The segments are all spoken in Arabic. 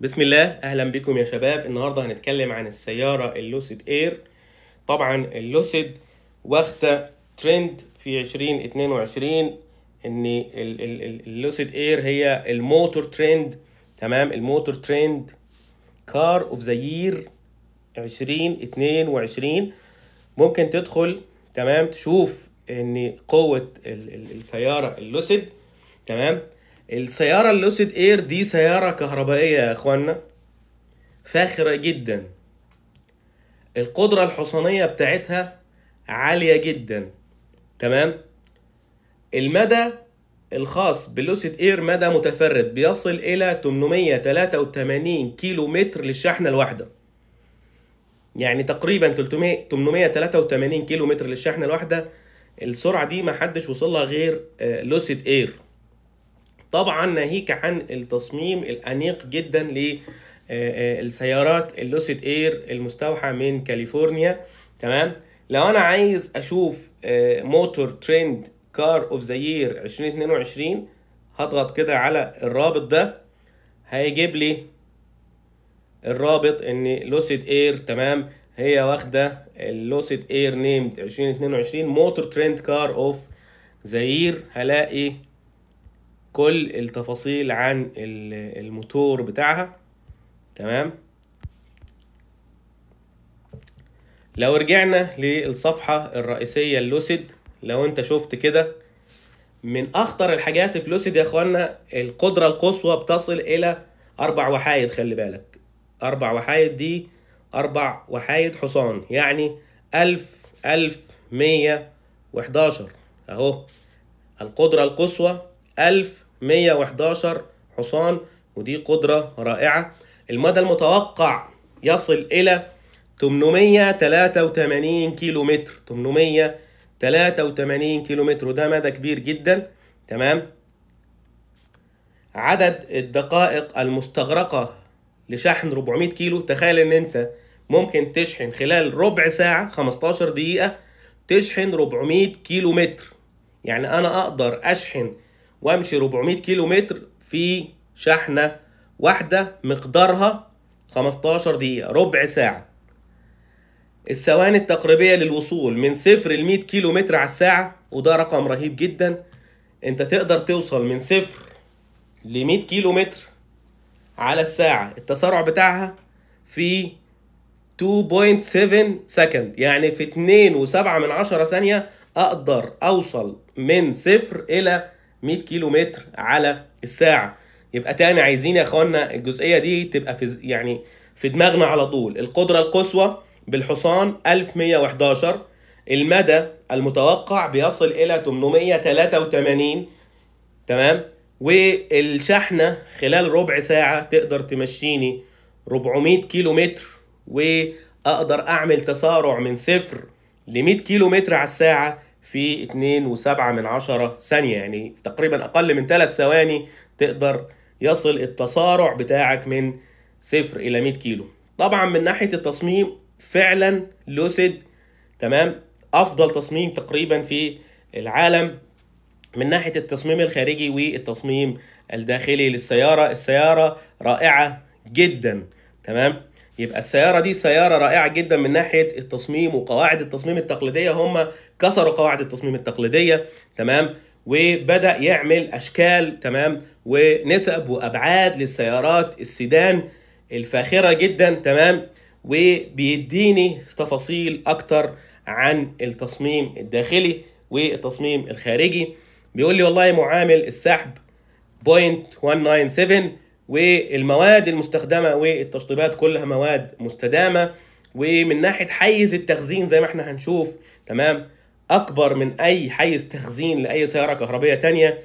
بسم الله اهلا بكم يا شباب النهارده هنتكلم عن السياره اللوسيد اير طبعا اللوسيد واخده ترند في 2022 ان اللوسيد اير هي الموتور ترند تمام الموتور ترند كار اوف ذا يير 2022 ممكن تدخل تمام تشوف ان قوه السياره اللوسيد تمام السيارة اللوسيد اير دي سيارة كهربائية يا اخوانا فاخرة جدا القدرة الحصانية بتاعتها عالية جدا تمام المدى الخاص باللوسيد اير مدى متفرد بيصل الى 883 كيلو متر للشحنة الواحدة يعني تقريبا 883 كيلو متر للشحنة الواحدة السرعة دي محدش وصلها غير آه، لوسيد اير طبعا ناهيك عن التصميم الأنيق جدا للسيارات آه، آه، اللوسيد اير المستوحى من كاليفورنيا تمام لو انا عايز اشوف آه، موتور ترند كار اوف ذا يير 2022 هضغط كده على الرابط ده هيجيب لي الرابط ان لوسيد اير تمام هي واخده اللوسيد اير نيمد 2022 موتور ترند كار اوف ذا يير هلاقي كل التفاصيل عن الموتور بتاعها تمام لو رجعنا للصفحة الرئيسية اللوسيد لو انت شفت كده من اخطر الحاجات في لوسيد يا اخوانا القدرة القصوى بتصل الى اربع وحايد خلي بالك اربع وحايد دي اربع وحايد حصان يعني الف الف مية وحداشر اهو القدرة القصوى ألف 111 حصان ودي قدرة رائعة المدى المتوقع يصل إلى 883 كيلو متر 883 كيلو متر وده مدى كبير جدا تمام عدد الدقائق المستغرقة لشحن 400 كيلو تخيل ان انت ممكن تشحن خلال ربع ساعة 15 دقيقة تشحن 400 كيلو متر يعني انا اقدر اشحن وامشي 400 كيلو متر في شحنه واحده مقدارها 15 دقيقه ربع ساعه الثواني التقريبيه للوصول من صفر ل 100 كيلو متر على الساعه وده رقم رهيب جدا انت تقدر توصل من صفر ل 100 كيلو متر على الساعه التسارع بتاعها في 2.7 سكند يعني في 2.7 من عشرة ثانية أقدر أوصل من صفر إلى 100 كيلو متر على الساعه يبقى تاني عايزين يا اخوانا الجزئيه دي تبقى في يعني في دماغنا على طول القدره القصوى بالحصان 1111 المدى المتوقع بيصل الى 883 تمام والشحنه خلال ربع ساعه تقدر تمشيني 400 كيلو متر واقدر اعمل تسارع من صفر ل 100 كيلو متر على الساعه في 2.7 من عشرة ثانية يعني تقريبا أقل من 3 ثواني تقدر يصل التسارع بتاعك من صفر إلى 100 كيلو طبعا من ناحية التصميم فعلا لوسيد تمام أفضل تصميم تقريبا في العالم من ناحية التصميم الخارجي والتصميم الداخلي للسيارة السيارة رائعة جدا تمام يبقى السياره دي سياره رائعه جدا من ناحيه التصميم وقواعد التصميم التقليديه هم كسروا قواعد التصميم التقليديه تمام وبدا يعمل اشكال تمام ونسب وابعاد للسيارات السيدان الفاخره جدا تمام وبيديني تفاصيل اكتر عن التصميم الداخلي والتصميم الخارجي بيقول لي والله معامل السحب 0.197 والمواد المستخدمه والتشطيبات كلها مواد مستدامه ومن ناحيه حيز التخزين زي ما احنا هنشوف تمام اكبر من اي حيز تخزين لاي سياره كهربيه تانية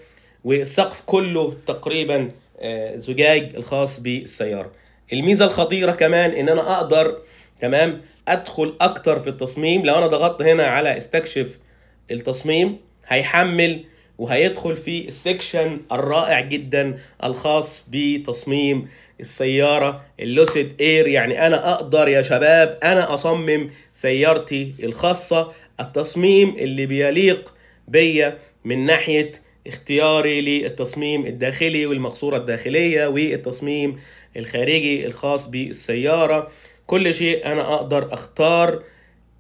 والسقف كله تقريبا آه، زجاج الخاص بالسياره الميزه الخطيره كمان ان انا اقدر تمام ادخل اكتر في التصميم لو انا ضغطت هنا على استكشف التصميم هيحمل وهيدخل في السكشن الرائع جدا الخاص بتصميم السيارة اللوسيد اير يعني انا اقدر يا شباب انا اصمم سيارتي الخاصة التصميم اللي بيليق بيا من ناحية اختياري للتصميم الداخلي والمقصورة الداخلية والتصميم الخارجي الخاص بالسيارة كل شيء انا اقدر اختار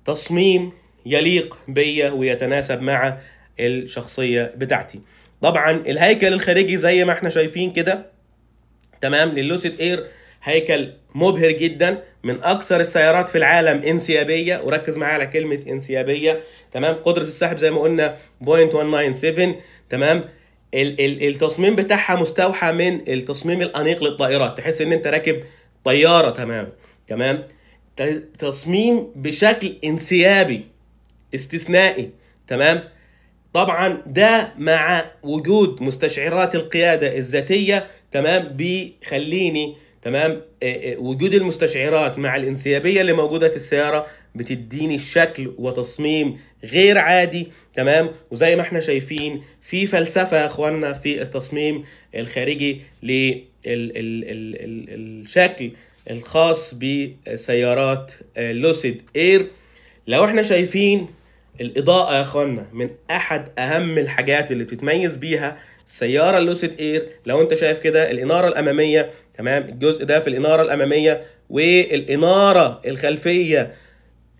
تصميم يليق بيا ويتناسب مع الشخصيه بتاعتي طبعا الهيكل الخارجي زي ما احنا شايفين كده تمام لللوسيد اير هيكل مبهر جدا من اكثر السيارات في العالم انسيابيه وركز معايا على كلمه انسيابيه تمام قدره السحب زي ما قلنا .197 تمام التصميم بتاعها مستوحى من التصميم الانيق للطائرات تحس ان انت راكب طياره تماما تمام تصميم بشكل انسيابي استثنائي تمام طبعا ده مع وجود مستشعرات القياده الذاتيه تمام بيخليني تمام آه، آه، وجود المستشعرات مع الانسيابيه اللي موجوده في السياره بتديني شكل وتصميم غير عادي تمام وزي ما احنا شايفين في فلسفه يا اخوانا في التصميم الخارجي للشكل الخاص بسيارات آه، لوسيد اير لو احنا شايفين الاضاءه يا اخوانا من احد اهم الحاجات اللي بتتميز بيها السياره اللوسيد اير لو انت شايف كده الاناره الاماميه تمام الجزء ده في الاناره الاماميه والاناره الخلفيه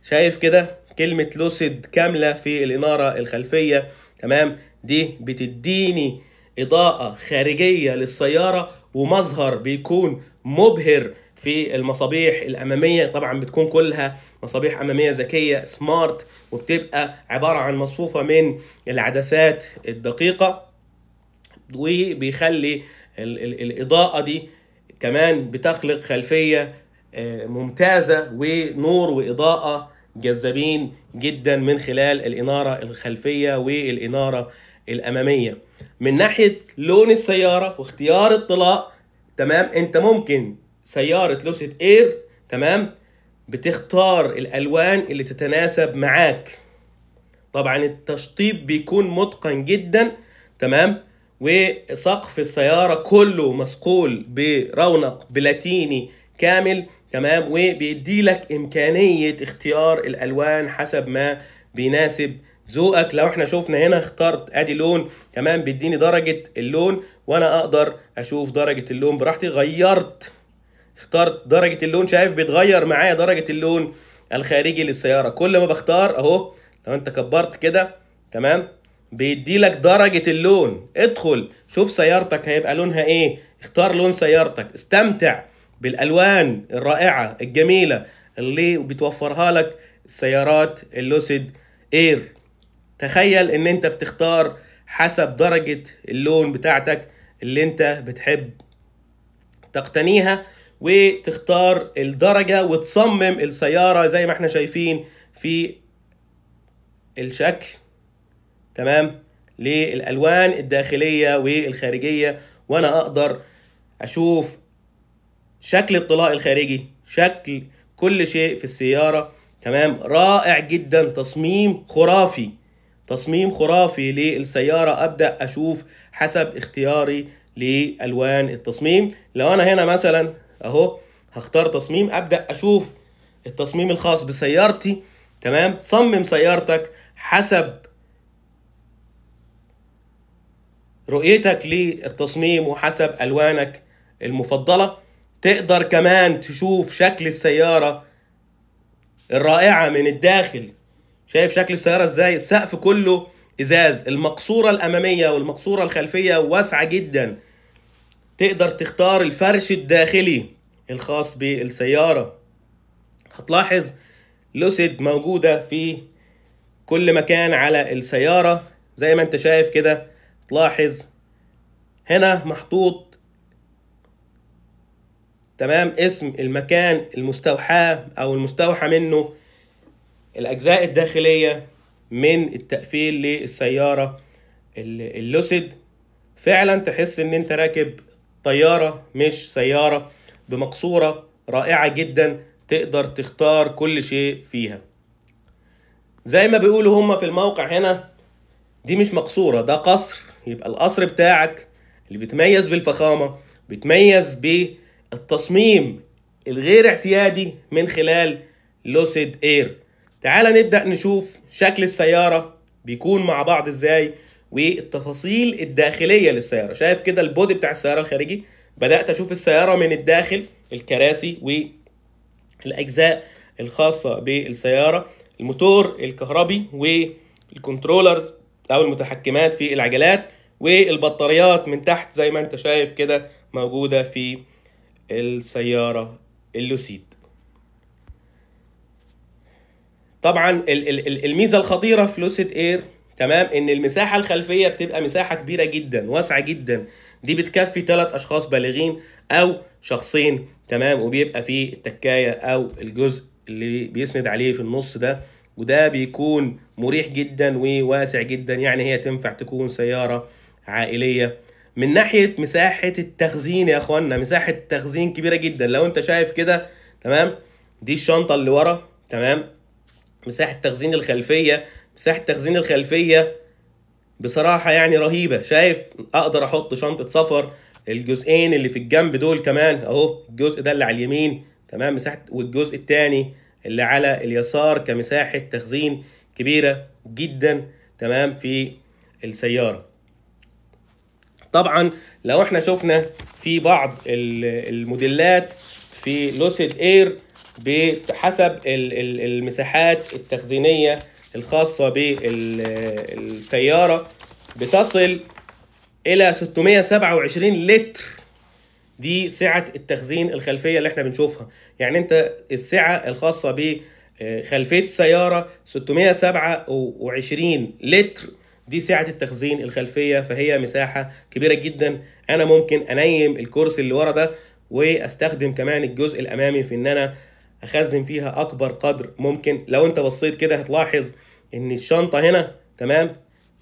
شايف كده كلمه لوسيد كامله في الاناره الخلفيه تمام دي بتديني اضاءه خارجيه للسياره ومظهر بيكون مبهر في المصابيح الاماميه طبعا بتكون كلها مصابيح اماميه ذكيه سمارت وبتبقى عباره عن مصفوفه من العدسات الدقيقه وبيخلي الاضاءه دي كمان بتخلق خلفيه آه، ممتازه ونور واضاءه جذابين جدا من خلال الاناره الخلفيه والاناره الاماميه من ناحيه لون السياره واختيار الطلاء تمام انت ممكن سياره لوسيد اير تمام بتختار الالوان اللي تتناسب معاك طبعا التشطيب بيكون متقن جدا تمام وسقف السياره كله مثقول برونق بلاتيني كامل تمام وبيدي لك امكانيه اختيار الالوان حسب ما بيناسب ذوقك لو احنا شفنا هنا اخترت ادي لون تمام بيديني درجه اللون وانا اقدر اشوف درجه اللون براحتي غيرت اخترت درجة اللون شايف بيتغير معايا درجة اللون الخارجي للسيارة كل ما بختار اهو لو انت كبرت كده تمام بيدي لك درجة اللون ادخل شوف سيارتك هيبقى لونها ايه اختار لون سيارتك استمتع بالالوان الرائعة الجميلة اللي بتوفرها لك السيارات اللوسيد اير تخيل ان انت بتختار حسب درجة اللون بتاعتك اللي انت بتحب تقتنيها وتختار الدرجه وتصمم السياره زي ما احنا شايفين في الشكل تمام للالوان الداخليه والخارجيه وانا اقدر اشوف شكل الطلاء الخارجي شكل كل شيء في السياره تمام رائع جدا تصميم خرافي تصميم خرافي للسياره ابدا اشوف حسب اختياري لالوان التصميم لو انا هنا مثلا اهو هختار تصميم ابدا اشوف التصميم الخاص بسيارتي تمام صمم سيارتك حسب رؤيتك للتصميم وحسب الوانك المفضله تقدر كمان تشوف شكل السياره الرائعه من الداخل شايف شكل السياره ازاي السقف كله ازاز المقصوره الاماميه والمقصوره الخلفيه واسعه جدا تقدر تختار الفرش الداخلي الخاص بالسيارة هتلاحظ لوسيد موجودة في كل مكان على السيارة زي ما انت شايف كده تلاحظ هنا محطوط تمام اسم المكان المستوحاه او المستوحى منه الاجزاء الداخليه من التقفيل للسياره اللوسيد فعلا تحس ان انت راكب طيارة مش سيارة بمقصورة رائعة جدا تقدر تختار كل شيء فيها زي ما بيقولوا هما في الموقع هنا دي مش مقصورة ده قصر يبقى القصر بتاعك اللي بيتميز بالفخامة بيتميز بالتصميم الغير اعتيادي من خلال لوسيد اير تعال نبدأ نشوف شكل السيارة بيكون مع بعض ازاي والتفاصيل الداخليه للسياره شايف كده البودي بتاع السياره الخارجي بدات اشوف السياره من الداخل الكراسي والاجزاء الخاصه بالسياره الموتور الكهربي والكنترولرز او المتحكمات في العجلات والبطاريات من تحت زي ما انت شايف كده موجوده في السياره اللوسيد طبعا الميزه الخطيره في لوسيد اير تمام ان المساحه الخلفيه بتبقى مساحه كبيره جدا واسعه جدا دي بتكفي ثلاث اشخاص بالغين او شخصين تمام وبيبقى فيه التكايه او الجزء اللي بيسند عليه في النص ده وده بيكون مريح جدا وواسع جدا يعني هي تنفع تكون سياره عائليه من ناحيه مساحه التخزين يا اخوانا مساحه تخزين كبيره جدا لو انت شايف كده تمام دي الشنطه اللي ورا تمام مساحه التخزين الخلفيه مساحه تخزين الخلفيه بصراحه يعني رهيبه شايف اقدر احط شنطه سفر الجزئين اللي في الجنب دول كمان اهو الجزء ده اللي على اليمين تمام مساحه والجزء الثاني اللي على اليسار كمساحه تخزين كبيره جدا تمام في السياره طبعا لو احنا شفنا في بعض الموديلات في لوسيد اير بحسب المساحات التخزينيه الخاصة بالسيارة بتصل إلى 627 لتر دي سعة التخزين الخلفية اللي احنا بنشوفها يعني انت السعة الخاصة بخلفية السيارة 627 لتر دي سعة التخزين الخلفية فهي مساحة كبيرة جدا أنا ممكن أنيم الكرسي اللي ورا ده واستخدم كمان الجزء الامامي في ان انا اخزن فيها اكبر قدر ممكن لو انت بصيت كده هتلاحظ ان الشنطه هنا تمام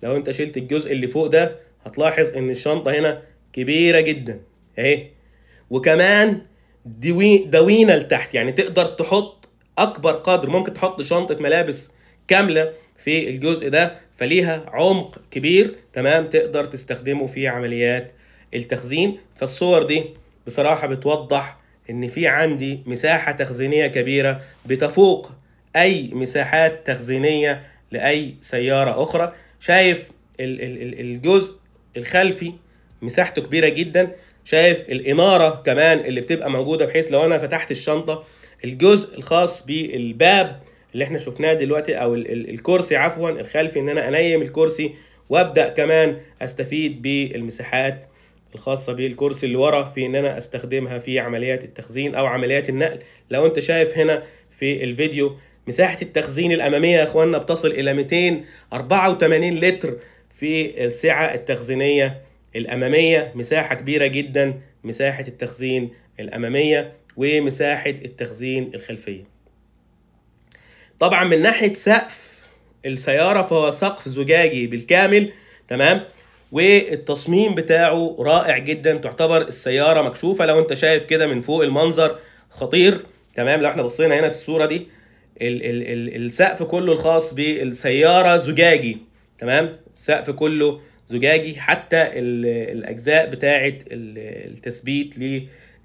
لو انت شلت الجزء اللي فوق ده هتلاحظ ان الشنطه هنا كبيره جدا اهي وكمان دوي دوينه لتحت يعني تقدر تحط اكبر قدر ممكن تحط شنطه ملابس كامله في الجزء ده فليها عمق كبير تمام تقدر تستخدمه في عمليات التخزين فالصور دي بصراحه بتوضح ان في عندي مساحه تخزينيه كبيره بتفوق اي مساحات تخزينيه لاي سياره اخرى شايف الجزء الخلفي مساحته كبيره جدا شايف الاناره كمان اللي بتبقى موجوده بحيث لو انا فتحت الشنطه الجزء الخاص بالباب اللي احنا شفناه دلوقتي او الكرسي عفوا الخلفي ان انا انيم الكرسي وابدا كمان استفيد بالمساحات الخاصة بالكرسي اللي ورا في ان انا استخدمها في عمليات التخزين او عمليات النقل لو انت شايف هنا في الفيديو مساحة التخزين الامامية يا اخواننا بتصل الى 284 لتر في السعة التخزينية الامامية مساحة كبيرة جدا مساحة التخزين الامامية ومساحة التخزين الخلفية طبعا من ناحية سقف السيارة فهو سقف زجاجي بالكامل تمام والتصميم بتاعه رائع جدا تعتبر السياره مكشوفه لو انت شايف كده من فوق المنظر خطير تمام لو احنا بصينا هنا في الصوره دي ال ال ال السقف كله الخاص بالسياره زجاجي تمام السقف كله زجاجي حتى الاجزاء بتاعه التثبيت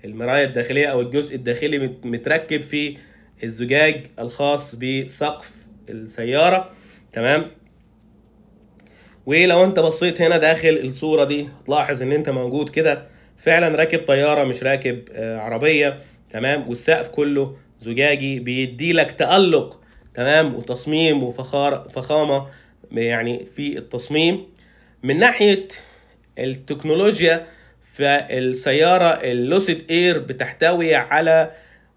للمرايه الداخليه او الجزء الداخلي متركب في الزجاج الخاص بسقف السياره تمام ولو انت بصيت هنا داخل الصورة دي هتلاحظ ان انت موجود كده فعلا راكب طيارة مش راكب آه، عربية تمام والسقف كله زجاجي بيديلك تألق تمام وتصميم وفخار فخامة يعني في التصميم من ناحية التكنولوجيا فالسيارة اللوسيد اير بتحتوي على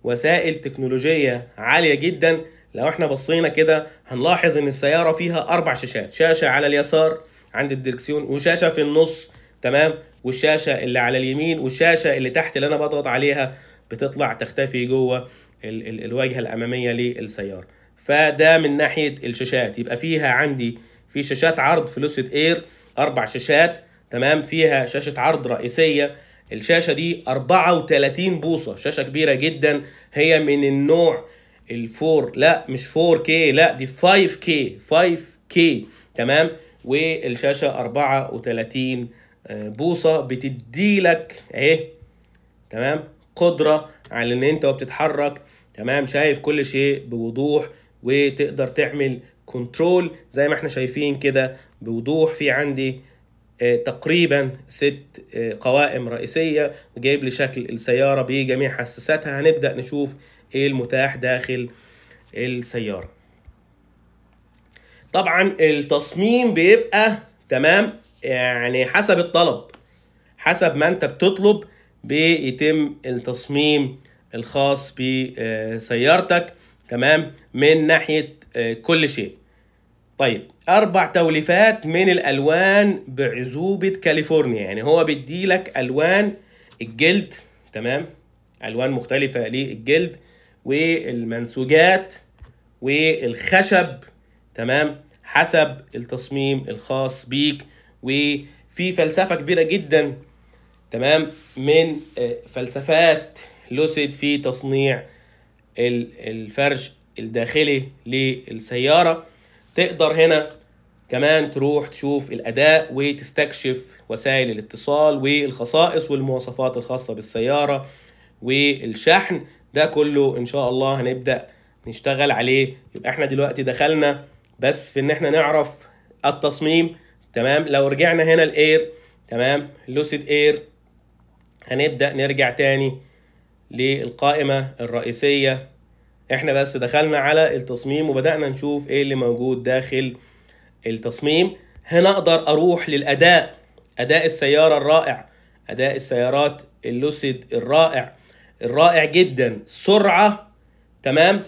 وسائل تكنولوجية عالية جداً لو احنا بصينا كده هنلاحظ ان السياره فيها اربع شاشات شاشه على اليسار عند الدركسيون وشاشه في النص تمام والشاشه اللي على اليمين والشاشه اللي تحت اللي انا بضغط عليها بتطلع تختفي جوه ال ال الواجهه الاماميه للسياره فده من ناحيه الشاشات يبقى فيها عندي في شاشات عرض لوسيد اير اربع شاشات تمام فيها شاشه عرض رئيسيه الشاشه دي 34 بوصه شاشه كبيره جدا هي من النوع الفور لا مش 4K لا دي 5K 5K تمام والشاشه 34 آه، بوصه بتدي لك اهي تمام قدره على ان انت وبتتحرك تمام شايف كل شيء بوضوح وتقدر تعمل كنترول زي ما احنا شايفين كده بوضوح في عندي آه، تقريبا ست آه، قوائم رئيسية وجايب لي شكل السيارة بجميع حساساتها هنبدأ نشوف ايه المتاح داخل السيارة طبعا التصميم بيبقى تمام يعني حسب الطلب حسب ما انت بتطلب بيتم التصميم الخاص بسيارتك تمام من ناحية آه، كل شيء طيب أربع توليفات من الألوان بعزوبة كاليفورنيا يعني هو بيديلك ألوان الجلد تمام ألوان مختلفة للجلد والمنسوجات والخشب تمام حسب التصميم الخاص بيك وفي فلسفه كبيره جدا تمام من آه، فلسفات لوسيد في تصنيع الفرش الداخلي للسياره تقدر هنا كمان تروح تشوف الاداء وتستكشف وسائل الاتصال والخصائص والمواصفات الخاصه بالسياره والشحن ده كله ان شاء الله هنبدا نشتغل عليه يبقى احنا دلوقتي دخلنا بس في ان احنا نعرف التصميم تمام لو رجعنا هنا الاير تمام لوسيد اير هنبدا نرجع تاني للقائمه الرئيسيه احنا بس دخلنا على التصميم وبدانا نشوف ايه اللي موجود داخل التصميم هنا اقدر اروح للاداء اداء السياره الرائع اداء السيارات اللوسيد الرائع الرائع جدا سرعه تمام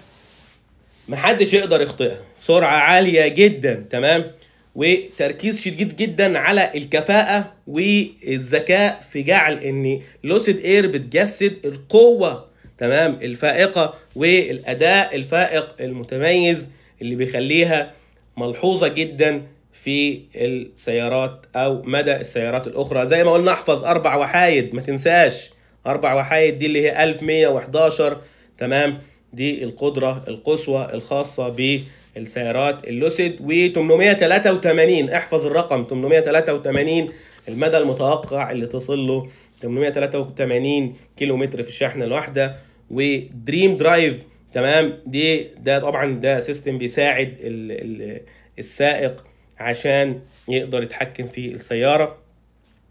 محدش يقدر يخطئها سرعه عاليه جدا تمام وتركيز شديد جدا على الكفاءه والذكاء في جعل ان لوسيد اير بتجسد القوه تمام الفائقه والاداء الفائق المتميز اللي بيخليها ملحوظه جدا في السيارات او مدى السيارات الاخرى زي ما قلنا احفظ اربع وحايد ما تنساش أربع وحايد دي اللي هي 1111 تمام دي القدرة القصوى الخاصة بالسيارات اللوسيد و 883 احفظ الرقم 883 المدى المتوقع اللي تصل له 883 كيلو متر في الشحنة الواحدة ودريم درايف تمام دي ده طبعا ده سيستم بيساعد الـ الـ السائق عشان يقدر يتحكم في السيارة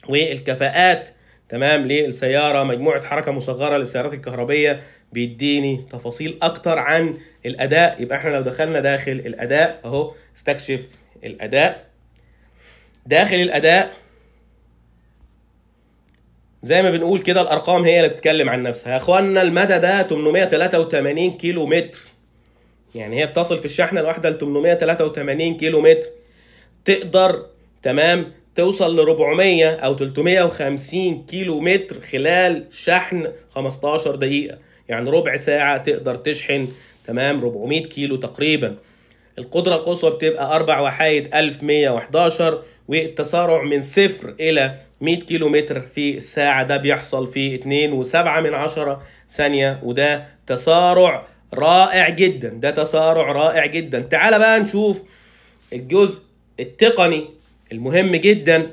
والكفاءات تمام للسياره مجموعه حركه مصغره للسيارات الكهربيه بيديني تفاصيل اكتر عن الاداء يبقى احنا لو دخلنا داخل الاداء اهو استكشف الاداء داخل الاداء زي ما بنقول كده الارقام هي اللي بتتكلم عن نفسها يا اخوانا المدى ده 883 كيلو متر يعني هي بتصل في الشحنه الواحده ل 883 كيلو متر تقدر تمام توصل ل 400 او 350 كيلو متر خلال شحن 15 دقيقه يعني ربع ساعه تقدر تشحن تمام 400 كيلو تقريبا القدرة القصوى بتبقى 4 وحايد 1111 والتسارع من صفر إلى 100 كيلو متر في الساعة ده بيحصل في 2.7 من عشرة ثانية وده تسارع رائع جدا ده تسارع رائع جدا تعال بقى نشوف الجزء التقني المهم جدا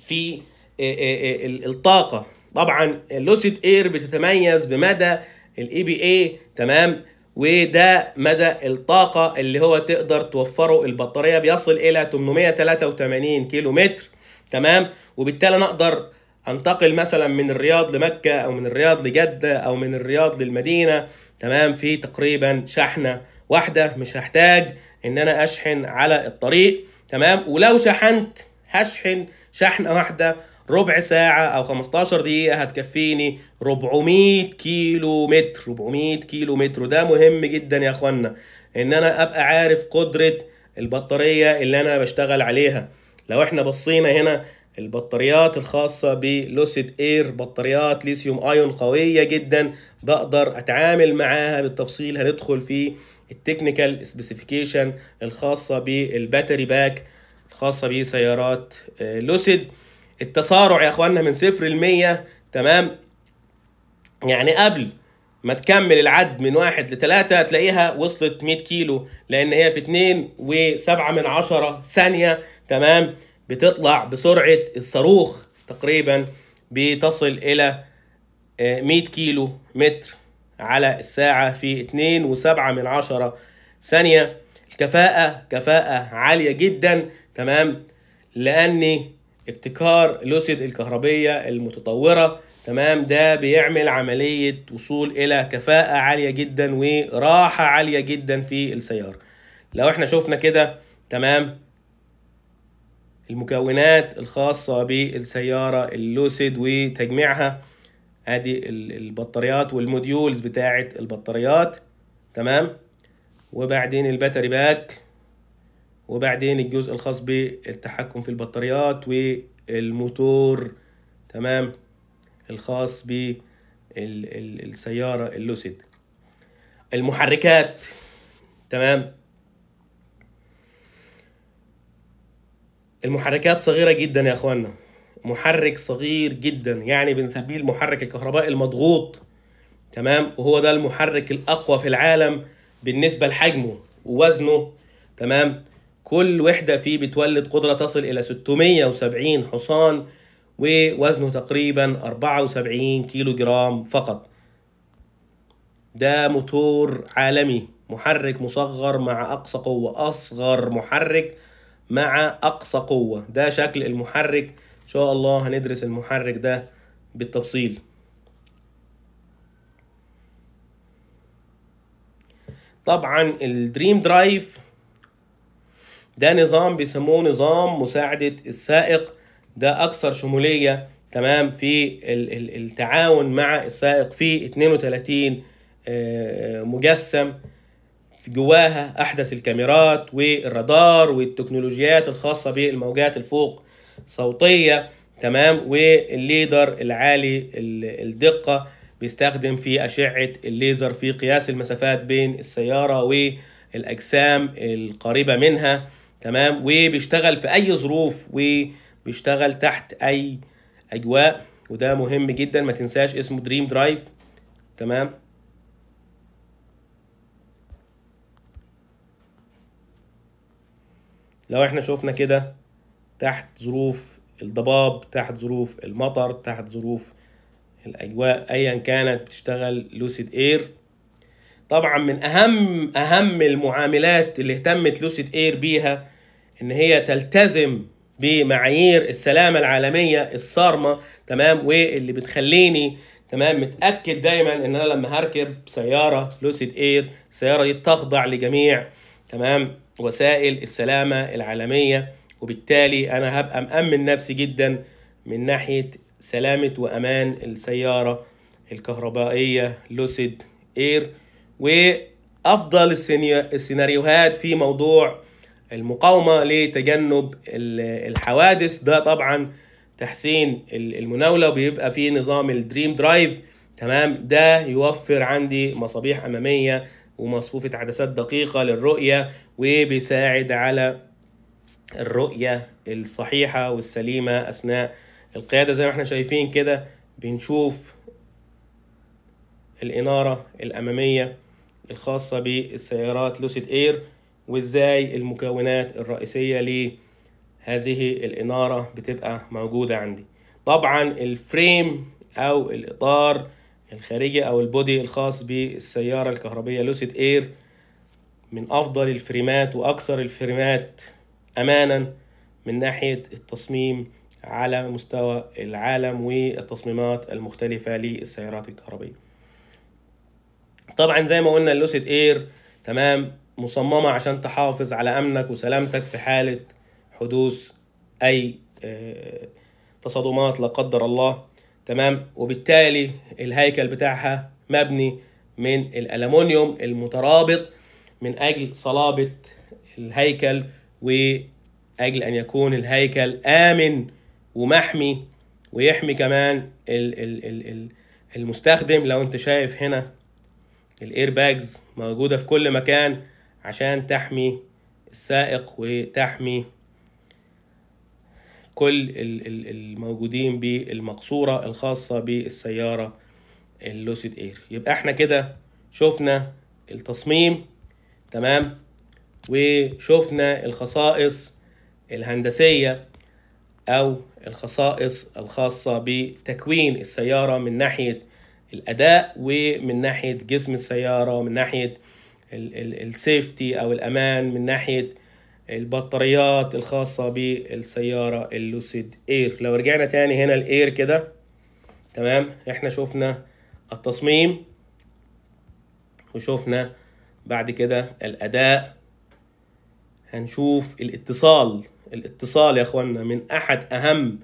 في آه، آه، آه، الطاقة طبعا اللوسيد اير بتتميز بمدى الاي بي e اي تمام وده مدى الطاقة اللي هو تقدر توفره البطارية بيصل إلى 883 كيلو متر تمام وبالتالي أنا أقدر أنتقل مثلا من الرياض لمكة أو من الرياض لجدة أو من الرياض للمدينة تمام في تقريبا شحنة واحدة مش هحتاج إن أنا أشحن على الطريق تمام ولو شحنت هشحن شحنه واحده ربع ساعة أو 15 دقيقة هتكفيني 400 كيلو متر 400 كيلو متر وده مهم جدا يا أخوانا إن أنا أبقى عارف قدرة البطارية اللي أنا بشتغل عليها لو إحنا بصينا هنا البطاريات الخاصة بلوسيد اير بطاريات ليثيوم ايون قوية جدا بقدر اتعامل معاها بالتفصيل هندخل في التكنيكال سبيسيفيكيشن الخاصه بالباتري باك الخاصه بسيارات لوسيد آه، التسارع يا اخوانا من صفر ل 100 تمام يعني قبل ما تكمل العد من واحد لتلاتة هتلاقيها وصلت 100 كيلو لان هي في اتنين وسبعة من عشرة ثانية تمام بتطلع بسرعة الصاروخ تقريبا بتصل الى 100 آه، كيلو متر على الساعة في 2.7 من عشرة ثانية الكفاءة كفاءة عالية جدا تمام لأن ابتكار لوسيد الكهربية المتطورة تمام ده بيعمل عملية وصول إلى كفاءة عالية جدا وراحة عالية جدا في السيارة لو احنا شفنا كده تمام المكونات الخاصة بالسيارة اللوسيد وتجميعها ادي البطاريات والموديولز بتاعه البطاريات تمام وبعدين الباتري باك وبعدين الجزء الخاص بالتحكم في البطاريات والموتور تمام الخاص بالسيارة اللوسيد المحركات تمام المحركات صغيرة جدا يا اخوانا محرك صغير جدا يعني بنسميه المحرك الكهربائي المضغوط تمام وهو ده المحرك الاقوى في العالم بالنسبه لحجمه ووزنه تمام كل وحده فيه بتولد قدره تصل الى 670 حصان ووزنه تقريبا 74 كيلو جرام فقط ده موتور عالمي محرك مصغر مع أقصى قوة أصغر محرك مع أقصى قوة ده شكل المحرك ان شاء الله هندرس المحرك ده بالتفصيل طبعا الدريم درايف ده نظام بيسموه نظام مساعدة السائق ده أكثر شمولية تمام في التعاون مع السائق في 32 آه، مجسم جواها أحدث الكاميرات والرادار والتكنولوجيات الخاصة بالموجات الفوق صوتيه تمام والليدر العالي الدقه بيستخدم في اشعه الليزر في قياس المسافات بين السياره والاجسام القريبه منها تمام وبيشتغل في اي ظروف وبيشتغل تحت اي اجواء وده مهم جدا ما تنساش اسمه دريم درايف تمام لو احنا شفنا كده تحت ظروف الضباب تحت ظروف المطر تحت ظروف الاجواء ايا كانت بتشتغل لوسيد اير طبعا من اهم اهم المعاملات اللي اهتمت لوسيد اير بيها ان هي تلتزم بمعايير السلامه العالميه الصارمه تمام واللي بتخليني تمام متاكد دايما ان انا لما هركب سياره لوسيد اير السياره دي تخضع لجميع تمام وسائل السلامه العالميه وبالتالي انا هبقى مأمن نفسي جدا من ناحية سلامة وأمان السيارة الكهربائية لوسيد اير وأفضل السيناريوهات في موضوع المقاومة لتجنب الحوادث ده طبعا تحسين المناولة وبيبقى في نظام الدريم درايف تمام ده يوفر عندي مصابيح أمامية ومصفوفة عدسات دقيقة للرؤية وبيساعد على الرؤية الصحيحة والسليمة أثناء القيادة زي ما احنا شايفين كده بنشوف الإنارة الأمامية الخاصة بالسيارات لوسيد اير وازاي المكونات الرئيسية لهذه الإنارة بتبقى موجودة عندي طبعا الفريم أو الإطار الخارجي أو البودي الخاص بالسيارة الكهربية لوسيد اير من أفضل الفريمات وأكثر الفريمات امانا من ناحيه التصميم على مستوى العالم والتصميمات المختلفه للسيارات الكهربائيه طبعا زي ما قلنا اللوسيد اير تمام مصممه عشان تحافظ على امنك وسلامتك في حاله حدوث اي آه، تصادمات لا قدر الله تمام وبالتالي الهيكل بتاعها مبني من الالومنيوم المترابط من اجل صلابه الهيكل وأجل أن يكون الهيكل آمن ومحمي ويحمي كمان المستخدم لو أنت شايف هنا الاير باجز موجودة في كل مكان عشان تحمي السائق وتحمي كل الموجودين بالمقصورة الخاصة بالسيارة اللوسيد اير يبقى احنا كده شفنا التصميم تمام وشوفنا الخصائص الهندسية أو الخصائص الخاصة بتكوين السيارة من ناحية الأداء ومن ناحية جسم السيارة ومن ناحية السيفتي أو الأمان من ناحية البطاريات الخاصة بالسيارة اللوسيد اير لو رجعنا تاني هنا الاير كده تمام احنا شفنا التصميم وشفنا بعد كده الأداء هنشوف الاتصال الاتصال يا اخوانا من احد اهم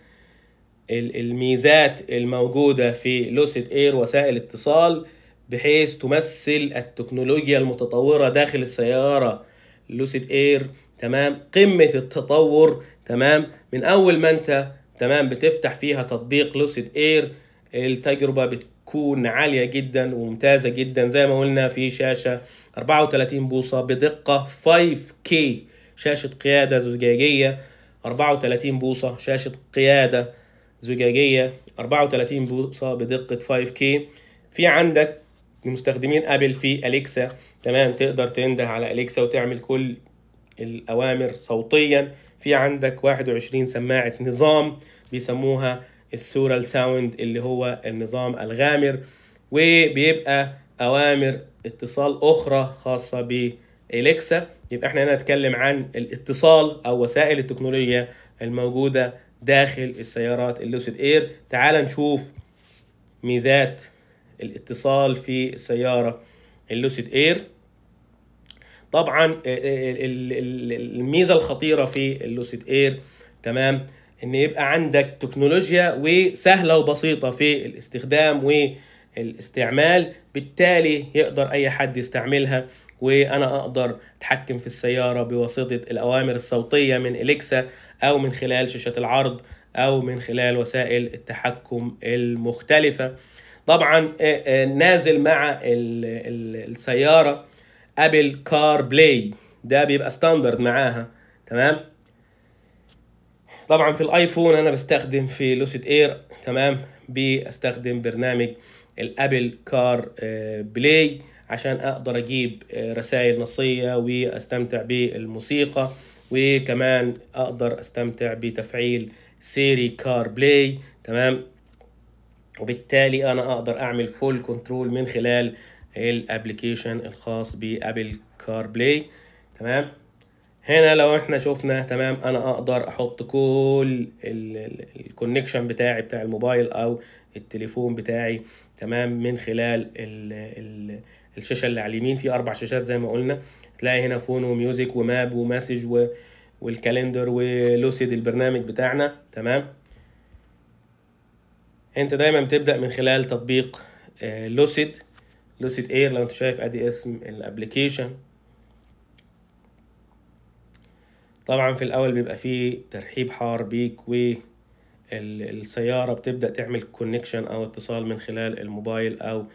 الميزات الموجودة في لوسيد اير وسائل اتصال بحيث تمثل التكنولوجيا المتطورة داخل السيارة لوسيد اير تمام قمة التطور تمام من اول ما انت تمام بتفتح فيها تطبيق لوسيد اير التجربة بتكون عالية جدا وممتازة جدا زي ما قلنا في شاشة 34 بوصة بدقة 5K شاشة قيادة زجاجية 34 بوصة شاشة قيادة زجاجية 34 بوصة بدقة 5K في عندك لمستخدمين ابل في اليكسا تمام تقدر تنده على اليكسا وتعمل كل الاوامر صوتيا في عندك 21 سماعة نظام بيسموها السورال ساوند اللي هو النظام الغامر وبيبقى اوامر اتصال اخرى خاصة باليكسا يبقى احنا هنا نتكلم عن الاتصال او وسائل التكنولوجيا الموجوده داخل السيارات اللوسيد اير تعال نشوف ميزات الاتصال في السياره اللوسيد اير طبعا آه، آه، الميزه الخطيره في اللوسيد اير تمام ان يبقى عندك تكنولوجيا وسهله وبسيطه في الاستخدام والاستعمال بالتالي يقدر اي حد يستعملها وانا اقدر اتحكم في السياره بواسطه الاوامر الصوتيه من اليكسا او من خلال شاشه العرض او من خلال وسائل التحكم المختلفه طبعا آه، آه، نازل مع السياره ابل كار بلاي ده بيبقى ستاندرد معاها تمام طبعا في الايفون انا بستخدم في لوسيد اير تمام بستخدم برنامج الابل كار بلاي عشان اقدر اجيب آه، رسائل نصيه واستمتع بالموسيقى وكمان اقدر استمتع بتفعيل سيري كار بلاي تمام وبالتالي انا اقدر اعمل فول كنترول من خلال الابلكيشن الخاص بابل كار بلاي تمام هنا لو احنا شفنا تمام انا اقدر احط كل الكونكشن بتاعي بتاع الموبايل او التليفون بتاعي تمام من خلال ال ال الشاشه اللي على اليمين في اربع شاشات زي ما قلنا تلاقي هنا فون وميوزك وماب ومسج و... والكالندر ولوسيد البرنامج بتاعنا تمام انت دايما بتبدا من خلال تطبيق آه، لوسيد لوسيد اير لو انت شايف ادي اسم الابلكيشن طبعا في الاول بيبقى فيه ترحيب حار بيك و السياره بتبدا تعمل كونكشن او اتصال من خلال الموبايل او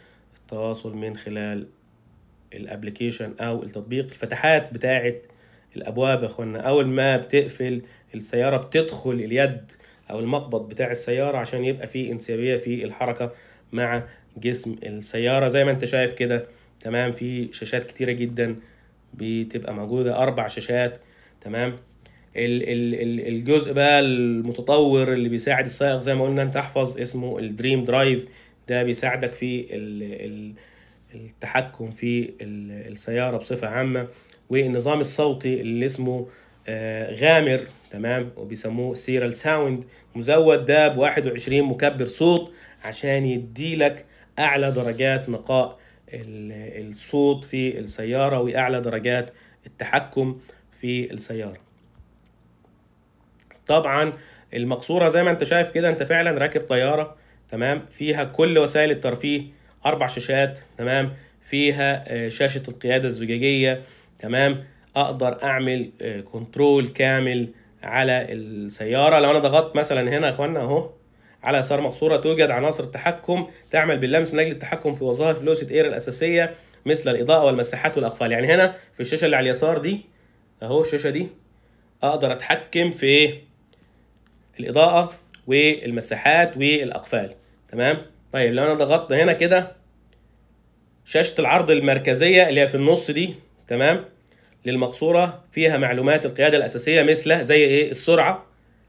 التواصل من خلال الابلكيشن او التطبيق الفتحات بتاعه الابواب يا اخوانا اول ما بتقفل السياره بتدخل اليد او المقبض بتاع السياره عشان يبقى فيه انسيابيه في الحركه مع جسم السياره زي ما انت شايف كده تمام في شاشات كتيره جدا بتبقى موجوده اربع شاشات تمام الجزء بقى المتطور اللي بيساعد السائق زي ما قلنا انت احفظ اسمه الدريم درايف ده بيساعدك في التحكم في السياره بصفه عامه والنظام الصوتي اللي اسمه آه، غامر تمام وبيسموه سيرال ساوند مزود ده ب 21 مكبر صوت عشان يديلك اعلى درجات نقاء الصوت في السياره واعلى درجات التحكم في السياره طبعا المقصوره زي ما انت شايف كده انت فعلا راكب طياره تمام فيها كل وسائل الترفيه اربع شاشات تمام فيها آه، شاشه القياده الزجاجيه تمام اقدر اعمل كنترول آه، كامل على السياره لو انا ضغطت مثلا هنا يا اخوانا اهو على يسار مقصوره توجد عناصر تحكم تعمل باللمس من اجل التحكم في وظائف لوسيت اير الاساسيه مثل الاضاءه والمساحات والاقفال يعني هنا في الشاشه اللي على اليسار دي اهو الشاشه دي اقدر اتحكم في ايه الاضاءه والمساحات والاقفال تمام طيب لو انا ضغطت هنا كده شاشه العرض المركزيه اللي هي في النص دي تمام للمقصوره فيها معلومات القياده الاساسيه مثل زي ايه السرعه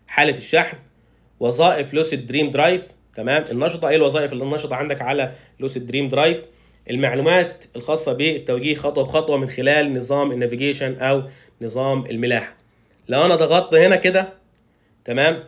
حاله الشحن وظائف لوسيد دريم درايف تمام النشطه ايه الوظائف اللي النشطه عندك على لوسيد دريم درايف المعلومات الخاصه بالتوجيه خطوه بخطوه من خلال نظام النافيجيشن او نظام الملاحه لو انا ضغطت هنا كده تمام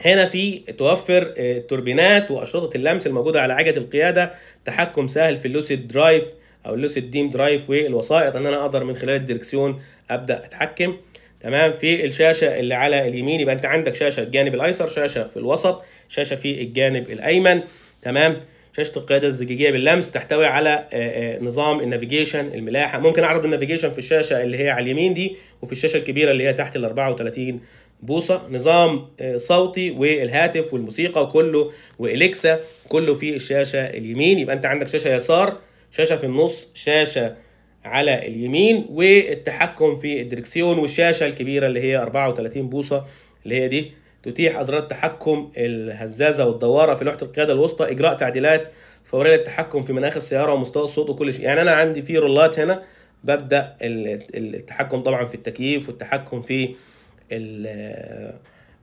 هنا في توفر آه، توربينات واشرطه اللمس الموجوده على عجله القياده تحكم سهل في اللوسيد درايف او اللوسيد ديم درايف والوسائط ان انا اقدر من خلال الدركسيون ابدا اتحكم تمام في الشاشه اللي على اليمين يبقى انت عندك شاشه الجانب الايسر شاشه في الوسط شاشه في الجانب الايمن تمام شاشه القياده الزجاجيه باللمس تحتوي على آه، آه، نظام النافيجيشن الملاحه ممكن اعرض النافيجيشن في الشاشه اللي هي على اليمين دي وفي الشاشه الكبيره اللي هي تحت ال 34 بوصه نظام آه، صوتي والهاتف والموسيقى وكله واليكسا كله في الشاشه اليمين يبقى انت عندك شاشه يسار شاشه في النص شاشه على اليمين والتحكم في الدركسيون والشاشه الكبيره اللي هي 34 بوصه اللي هي دي تتيح ازرار التحكم الهزازه والدواره في لوحه القياده الوسطى اجراء تعديلات فوريه للتحكم في مناخ السياره ومستوى الصوت وكل شيء يعني انا عندي في رولات هنا ببدا التحكم طبعا في التكييف والتحكم في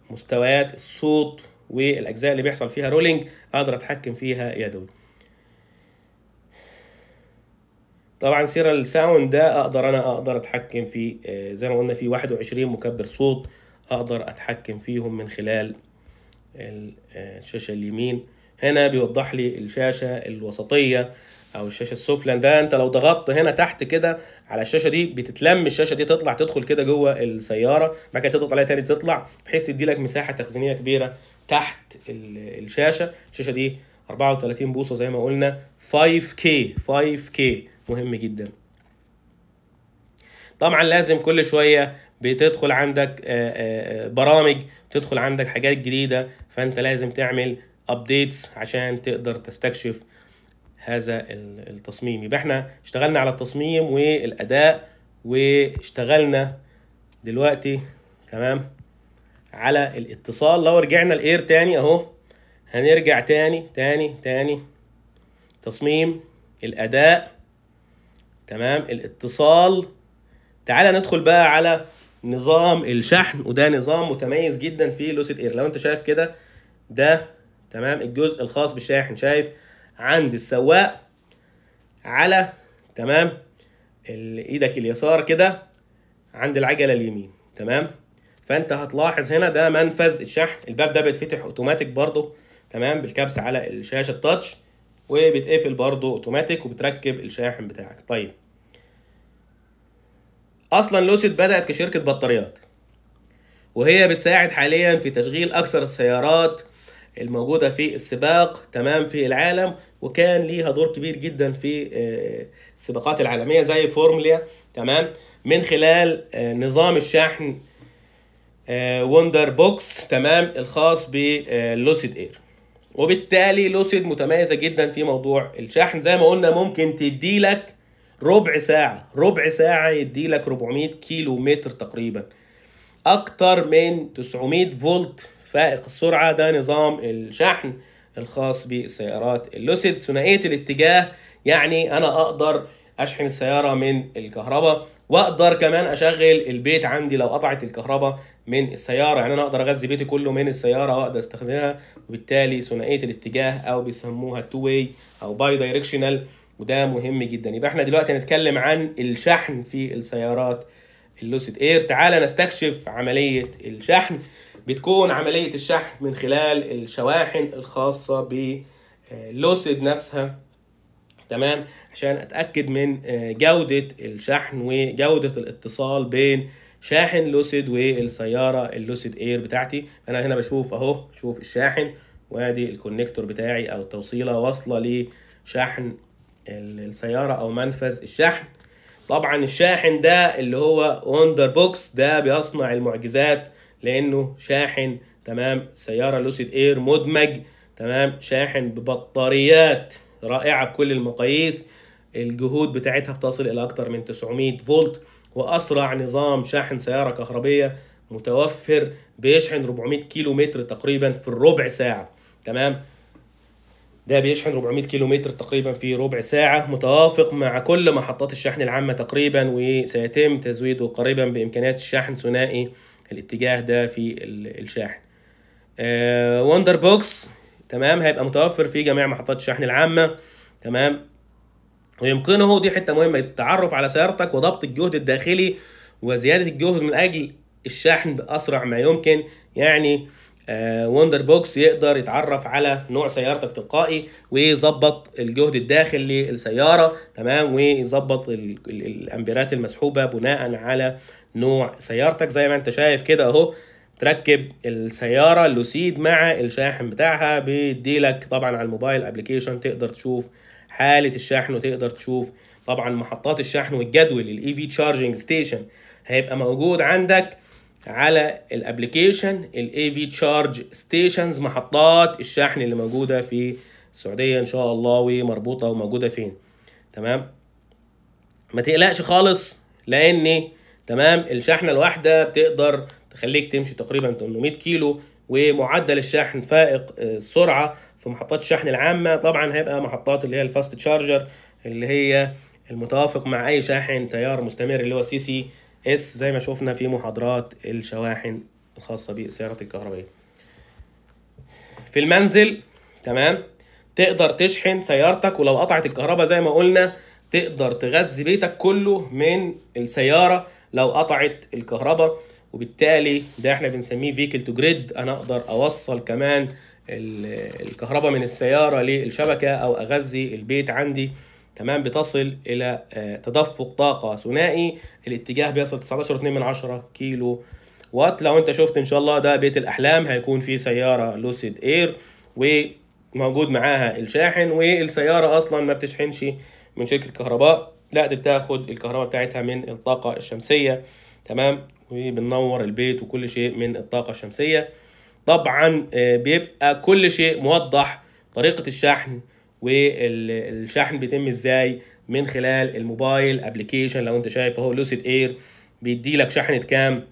مستويات الصوت والاجزاء اللي بيحصل فيها رولينج اقدر اتحكم فيها يدوي طبعا سيرا الساوند ده اقدر انا اقدر اتحكم فيه آه، زي ما قلنا في 21 مكبر صوت اقدر اتحكم فيهم من خلال آه، الشاشه اليمين هنا بيوضح لي الشاشه الوسطيه او الشاشه السفلى ده انت لو ضغطت هنا تحت كده على الشاشه دي بتتلم الشاشه دي تطلع تدخل كده جوه السياره بعد كده تضغط عليها تاني تطلع بحيث تدي لك مساحه تخزينيه كبيره تحت الشاشه الشاشه دي 34 بوصه زي ما قلنا 5K 5K مهم جدا طبعا لازم كل شويه بتدخل عندك آه، آه، آه، برامج تدخل عندك حاجات جديده فانت لازم تعمل ابديتس عشان تقدر تستكشف هذا التصميم يبقى احنا اشتغلنا على التصميم والاداء واشتغلنا دلوقتي تمام على الاتصال لو رجعنا الاير تاني اهو هنرجع تاني تاني تاني تصميم الاداء تمام الاتصال تعالى ندخل بقى على نظام الشحن وده نظام متميز جدا في لوسيد اير لو انت شايف كده ده تمام الجزء الخاص بالشاحن شايف عند السواق على تمام ايدك اليسار كده عند العجله اليمين تمام فانت هتلاحظ هنا ده منفذ الشحن الباب ده بيتفتح اوتوماتيك برضو تمام بالكبس على الشاشه التاتش وبتقفل برضو اوتوماتيك وبتركب الشاحن بتاعك طيب اصلا لوسيد بدات كشركه بطاريات وهي بتساعد حاليا في تشغيل اكثر السيارات الموجوده في السباق تمام في العالم وكان ليها دور كبير جدا في آه، السباقات العالميه زي فورمليا تمام من خلال آه، نظام الشحن وندر آه، بوكس تمام الخاص بلوسيد اير وبالتالي لوسيد متميزه جدا في موضوع الشحن زي ما قلنا ممكن تديلك ربع ساعه ربع ساعه يديلك 400 كيلو متر تقريبا اكتر من 900 فولت فائق السرعه ده نظام الشحن الخاص بالسيارات اللوسيد ثنائيه الاتجاه يعني انا اقدر اشحن السياره من الكهرباء واقدر كمان اشغل البيت عندي لو قطعت الكهرباء من السياره يعني انا اقدر اغذي بيتي كله من السياره واقدر استخدمها وبالتالي ثنائيه الاتجاه او بيسموها تو واي او باي دايركشنال وده مهم جدا يبقى احنا دلوقتي هنتكلم عن الشحن في السيارات اللوسيد اير تعالى نستكشف عمليه الشحن بتكون عملية الشحن من خلال الشواحن الخاصة بلوسيد آه، نفسها تمام عشان أتأكد من آه، جودة الشحن وجودة الاتصال بين شاحن لوسيد والسيارة اللوسيد اير بتاعتي أنا هنا بشوف أهو شوف الشاحن وادي الكونكتور بتاعي أو التوصيلة واصلة لشحن السيارة أو منفذ الشحن طبعا الشاحن ده اللي هو وندر بوكس ده بيصنع المعجزات لانه شاحن تمام سياره لوسيد اير مدمج تمام شاحن ببطاريات رائعه بكل المقاييس الجهود بتاعتها بتصل الى اكثر من 900 فولت واسرع نظام شاحن سياره كهربيه متوفر بيشحن 400 كيلو متر تقريبا في الربع ساعه تمام ده بيشحن 400 كيلو متر تقريبا في ربع ساعة متوافق مع كل محطات الشحن العامة تقريبا وسيتم تزويده قريبا بإمكانيات الشحن ثنائي الاتجاه ده في الشاحن وندر آه، بوكس تمام هيبقى متوفر في جميع محطات الشحن العامه تمام ويمكنه دي حته مهمه التعرف على سيارتك وضبط الجهد الداخلي وزياده الجهد من اجل الشحن باسرع ما يمكن يعني وندر آه، بوكس يقدر يتعرف على نوع سيارتك تلقائي ويظبط الجهد الداخلي للسياره تمام ويظبط الامبيرات المسحوبه بناء على نوع سيارتك زي ما انت شايف كده اهو تركب السيارة اللوسيد مع الشاحن بتاعها بيديلك طبعا على الموبايل ابلكيشن تقدر تشوف حالة الشحن وتقدر تشوف طبعا محطات الشحن والجدول الاي في تشارجنج ستيشن هيبقى موجود عندك على الابلكيشن الاي في تشارج ستيشنز محطات الشحن اللي موجوده في السعوديه ان شاء الله ومربوطه وموجوده فين تمام ما تقلقش خالص لاني تمام الشحنه الواحده بتقدر تخليك تمشي تقريبا 800 كيلو ومعدل الشحن فائق آه، السرعه في محطات الشحن العامه طبعا هيبقى محطات اللي هي الفاست تشارجر اللي هي المتوافق مع اي شاحن تيار مستمر اللي هو سي سي اس زي ما شفنا في محاضرات الشواحن الخاصه بالسيارات الكهربائيه في المنزل تمام تقدر تشحن سيارتك ولو قطعت الكهرباء زي ما قلنا تقدر تغذي بيتك كله من السياره لو قطعت الكهرباء وبالتالي ده احنا بنسميه فيكل تو جريد انا اقدر اوصل كمان الكهرباء من السياره للشبكه او اغذي البيت عندي تمام بتصل الى آه، تدفق طاقه ثنائي الاتجاه بيصل 19.2 كيلو وات لو انت شفت ان شاء الله ده بيت الاحلام هيكون فيه سياره لوسيد اير وموجود معاها الشاحن والسياره اصلا ما بتشحنش من شركه كهرباء لا دي بتاخد الكهرباء بتاعتها من الطاقة الشمسية تمام وبننور البيت وكل شيء من الطاقة الشمسية طبعا آه، بيبقى كل شيء موضح طريقة الشحن والشحن بيتم ازاي من خلال الموبايل ابلكيشن لو انت شايف اهو لوسيد اير بيدي لك شحنة كام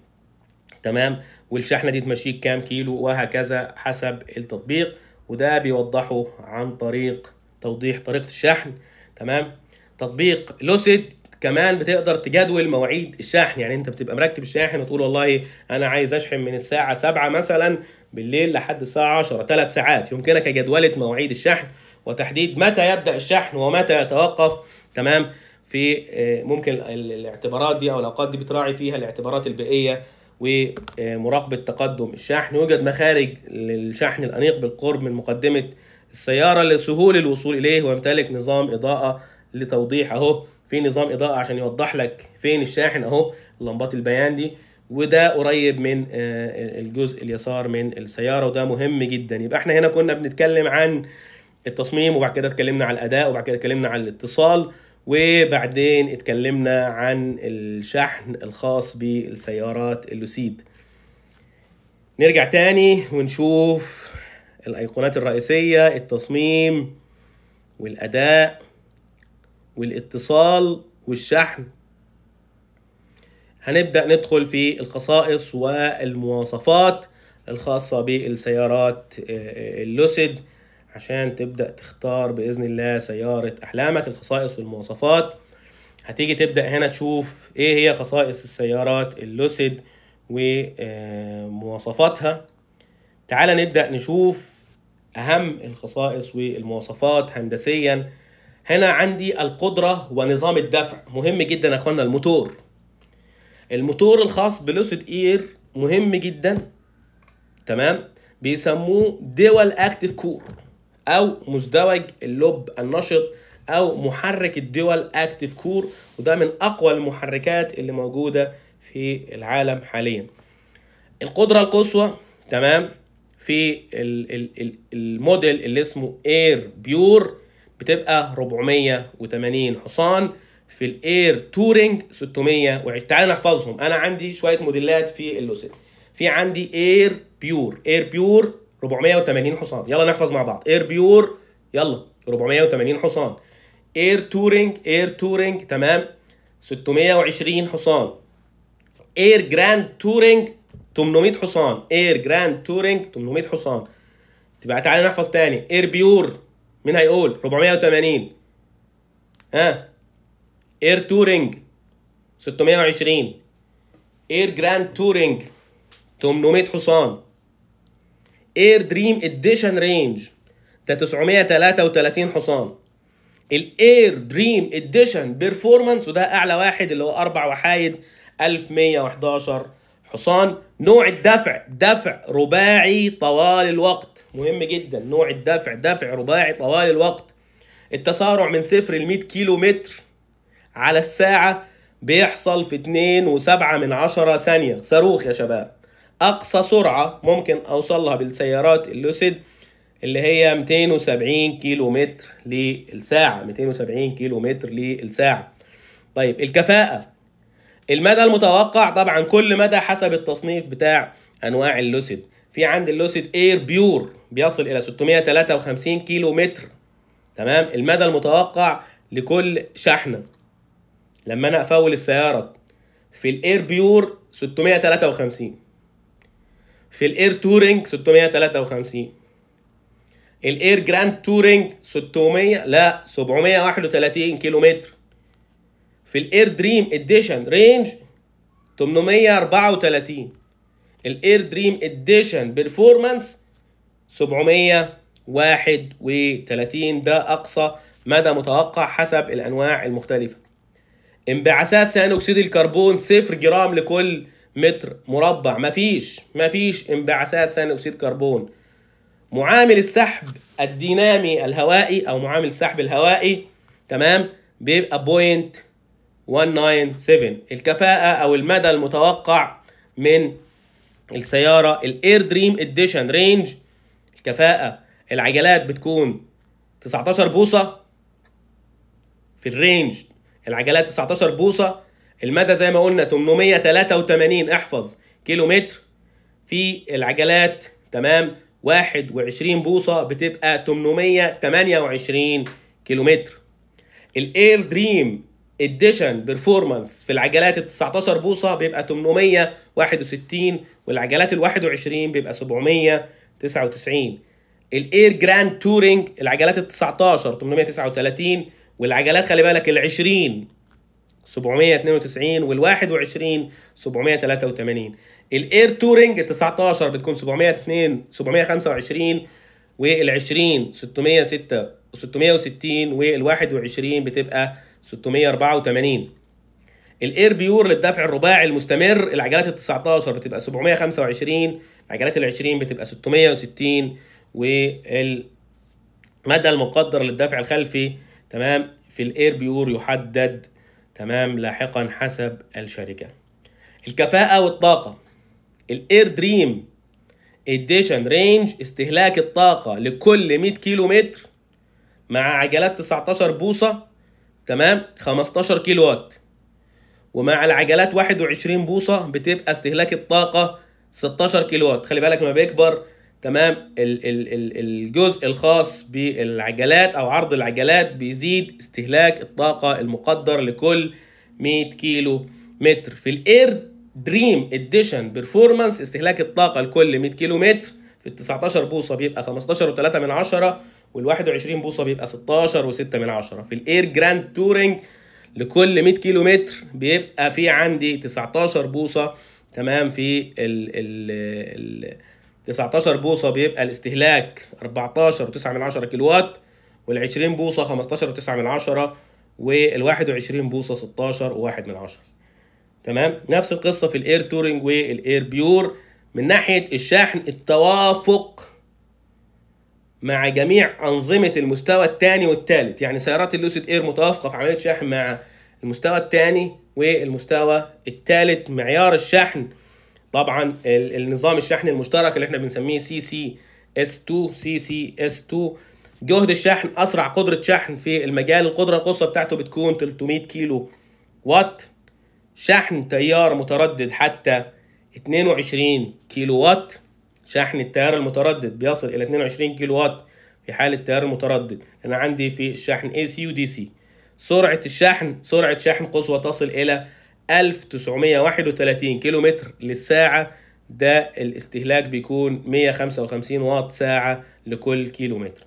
تمام والشحنة دي تمشيك كام كيلو وهكذا حسب التطبيق وده بيوضحه عن طريق توضيح طريقة الشحن تمام تطبيق لوسيد كمان بتقدر تجدول مواعيد الشحن يعني انت بتبقى مركب الشاحن وتقول والله انا عايز اشحن من الساعه 7 مثلا بالليل لحد الساعه 10 ثلاث ساعات يمكنك جدوله مواعيد الشحن وتحديد متى يبدا الشحن ومتى يتوقف تمام في آه، ممكن الاعتبارات دي او الاوقات دي بتراعي فيها الاعتبارات البيئيه ومراقبه تقدم الشحن يوجد مخارج للشحن الانيق بالقرب من مقدمه السياره لسهول الوصول اليه ويمتلك نظام اضاءه لتوضيح اهو في نظام اضاءه عشان يوضح لك فين الشاحن اهو لمبات البيان دي وده قريب من آه، الجزء اليسار من السياره وده مهم جدا يبقى احنا هنا كنا بنتكلم عن التصميم وبعد كده اتكلمنا على الاداء وبعد كده اتكلمنا على الاتصال وبعدين اتكلمنا عن الشحن الخاص بالسيارات اللوسيد نرجع تاني ونشوف الايقونات الرئيسيه التصميم والاداء والاتصال والشحن هنبدأ ندخل في الخصائص والمواصفات الخاصة بالسيارات آه، آه، اللوسيد عشان تبدأ تختار بإذن الله سيارة أحلامك الخصائص والمواصفات هتيجي تبدأ هنا تشوف إيه هي خصائص السيارات اللوسيد ومواصفاتها آه، تعال نبدأ نشوف أهم الخصائص والمواصفات هندسياً هنا عندي القدرة ونظام الدفع مهم جدا يا اخوانا الموتور الموتور الخاص بلوسيد اير مهم جدا تمام بيسموه دول اكتف كور او مزدوج اللب النشط او محرك الدول اكتف كور وده من اقوى المحركات اللي موجودة في العالم حاليا القدرة القصوى تمام في الموديل اللي اسمه اير بيور بتبقى 480 حصان في الاير تورنج 620 تعال نحفظهم انا عندي شويه موديلات في اللوسيت في عندي اير بيور اير بيور 480 حصان يلا نحفظ مع بعض اير بيور يلا 480 حصان اير تورنج اير تورنج تمام 620 حصان اير جراند تورنج 800 حصان اير جراند تورنج 800 حصان تبقى تعالى نحفظ تاني اير بيور مين هيقول 480 ها اير تورنج 620 اير جراند تورنج 800 حصان اير دريم اديشن رينج ده 933 حصان الاير دريم اديشن بيرفورمانس وده اعلى واحد اللي هو اربع وحايد 1111 حصان نوع الدفع دفع رباعي طوال الوقت مهم جدا نوع الدفع دفع رباعي طوال الوقت التسارع من صفر ل 100 كيلو متر على الساعة بيحصل في 2 وسبعة من عشرة ثانية صاروخ يا شباب أقصى سرعة ممكن أوصلها بالسيارات اللوسيد اللي هي 270 كيلو متر للساعة 270 كيلو متر للساعة طيب الكفاءة المدى المتوقع طبعا كل مدى حسب التصنيف بتاع انواع اللوسيد في عندي اللوسيد اير بيور بيصل الى 653 كيلو متر تمام المدى المتوقع لكل شحنه لما انا افول السياره في الاير بيور 653 في الاير تورنج 653 الاير جراند تورنج 600 لا 731 كيلو متر في الاير دريم اديشن رينج 834 الاير دريم اديشن بيرفورمانس 731 ده اقصى مدى متوقع حسب الانواع المختلفه انبعاثات ثاني اكسيد الكربون صفر جرام لكل متر مربع مفيش مفيش انبعاثات ثاني اكسيد كربون معامل السحب الدينامي الهوائي او معامل السحب الهوائي تمام بيبقى بوينت 197 الكفاءة أو المدى المتوقع من السيارة الاير دريم اديشن رينج الكفاءة العجلات بتكون 19 بوصة في الرينج العجلات 19 بوصة المدى زي ما قلنا 883 احفظ كيلو متر في العجلات تمام 21 بوصة بتبقى 828 كيلو متر الاير دريم اديشن بيرفورمانس في العجلات ال 19 بوصه بيبقى 861 والعجلات ال 21 بيبقى 799 الاير جراند تورنج العجلات ال 19 839 والعجلات خلي بالك ال 20 792 وال 21 783 الاير تورنج ال 19 بتكون 702 725 وال 20 606 660 وال 21 بتبقى 684 الاير بيور للدفع الرباعي المستمر العجلات ال 19 بتبقى 725 العجلات ال 20 بتبقى 660 والمدى المقدر للدفع الخلفي تمام في الاير بيور يحدد تمام لاحقا حسب الشركه الكفاءه والطاقه الاير دريم اديشن رينج استهلاك الطاقه لكل 100 كيلو متر مع عجلات 19 بوصه تمام 15 كيلو وات ومع العجلات 21 بوصه بتبقى استهلاك الطاقه 16 كيلو وات خلي بالك لما بيكبر تمام ال ال ال الجزء الخاص بالعجلات او عرض العجلات بيزيد استهلاك الطاقه المقدر لكل 100 كيلو متر في الاير دريم اديشن بيرفورمانس استهلاك الطاقه لكل 100 كيلو متر في ال 19 بوصه بيبقى 15.3 من 10 وال21 بوصه بيبقى 16 و6 من 10 في الاير جراند تورنج لكل 100 كيلو متر بيبقى في عندي 19 بوصه تمام في ال ال ال 19 بوصه بيبقى الاستهلاك 14 و9 من 10 كيلو وات وال20 بوصه 15 و9 من 10 وال21 بوصه 16 و1 من 10 تمام نفس القصه في الاير تورنج والاير بيور من ناحيه الشحن التوافق مع جميع أنظمة المستوى الثاني والثالث يعني سيارات اللوسيد اير متوافقة في عملية الشحن مع المستوى الثاني والمستوى الثالث معيار الشحن طبعا النظام الشحن المشترك اللي احنا بنسميه سي سي اس 2 سي سي اس 2 جهد الشحن اسرع قدره شحن في المجال القدره القصوى بتاعته بتكون 300 كيلو وات شحن تيار متردد حتى 22 كيلو وات شحن التيار المتردد بيصل إلى 22 كيلو وات في حالة التيار المتردد أنا عندي في الشحن اي سي ودي سي سرعة الشحن سرعة شحن قصوى تصل إلى 1931 كيلو متر للساعة ده الاستهلاك بيكون 155 واط ساعة لكل كيلو متر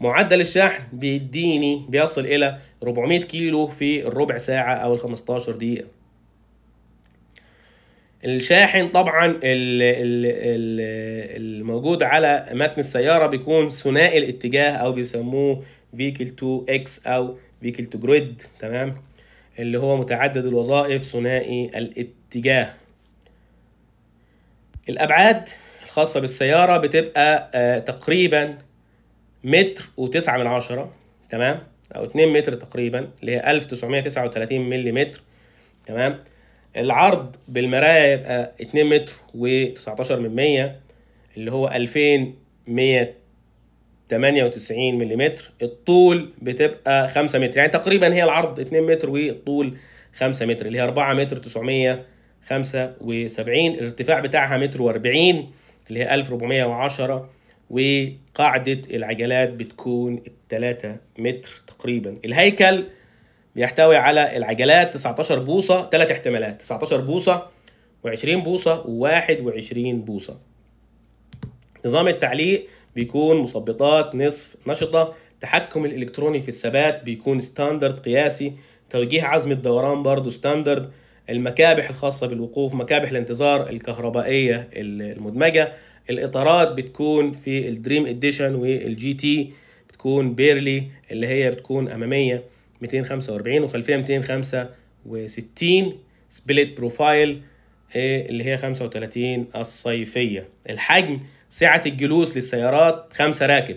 معدل الشحن بيديني بيصل إلى 400 كيلو في الربع ساعة أو ال 15 دقيقة الشاحن طبعا الموجود على متن السياره بيكون ثنائي الاتجاه او بيسموه فيكل تو اكس او فيكل تو جريد تمام اللي هو متعدد الوظائف ثنائي الاتجاه الابعاد الخاصه بالسياره بتبقى آه، تقريبا متر وتسعة من عشرة تمام او اتنين متر تقريبا اللي هي الف تسعمية تسعة وتلاتين ملي متر تمام العرض بالمرايه يبقى 2 متر و19 من 100 اللي هو 2198 ملم الطول بتبقى 5 متر يعني تقريبا هي العرض 2 متر والطول 5 متر اللي هي 4 متر 975 الارتفاع بتاعها متر و40 اللي هي 1410 وقاعدة العجلات بتكون 3 متر تقريبا الهيكل بيحتوي على العجلات 19 بوصة ثلاث احتمالات 19 بوصة و20 بوصة و21 بوصة نظام التعليق بيكون مثبطات نصف نشطة التحكم الإلكتروني في الثبات بيكون ستاندرد قياسي توجيه عزم الدوران برضو ستاندرد المكابح الخاصة بالوقوف مكابح الانتظار الكهربائية المدمجة الإطارات بتكون في الدريم اديشن والجي تي بتكون بيرلي اللي هي بتكون أمامية 245 وخلفيه 265 سبليت بروفايل اللي هي 35 الصيفيه الحجم سعه الجلوس للسيارات خمسة راكب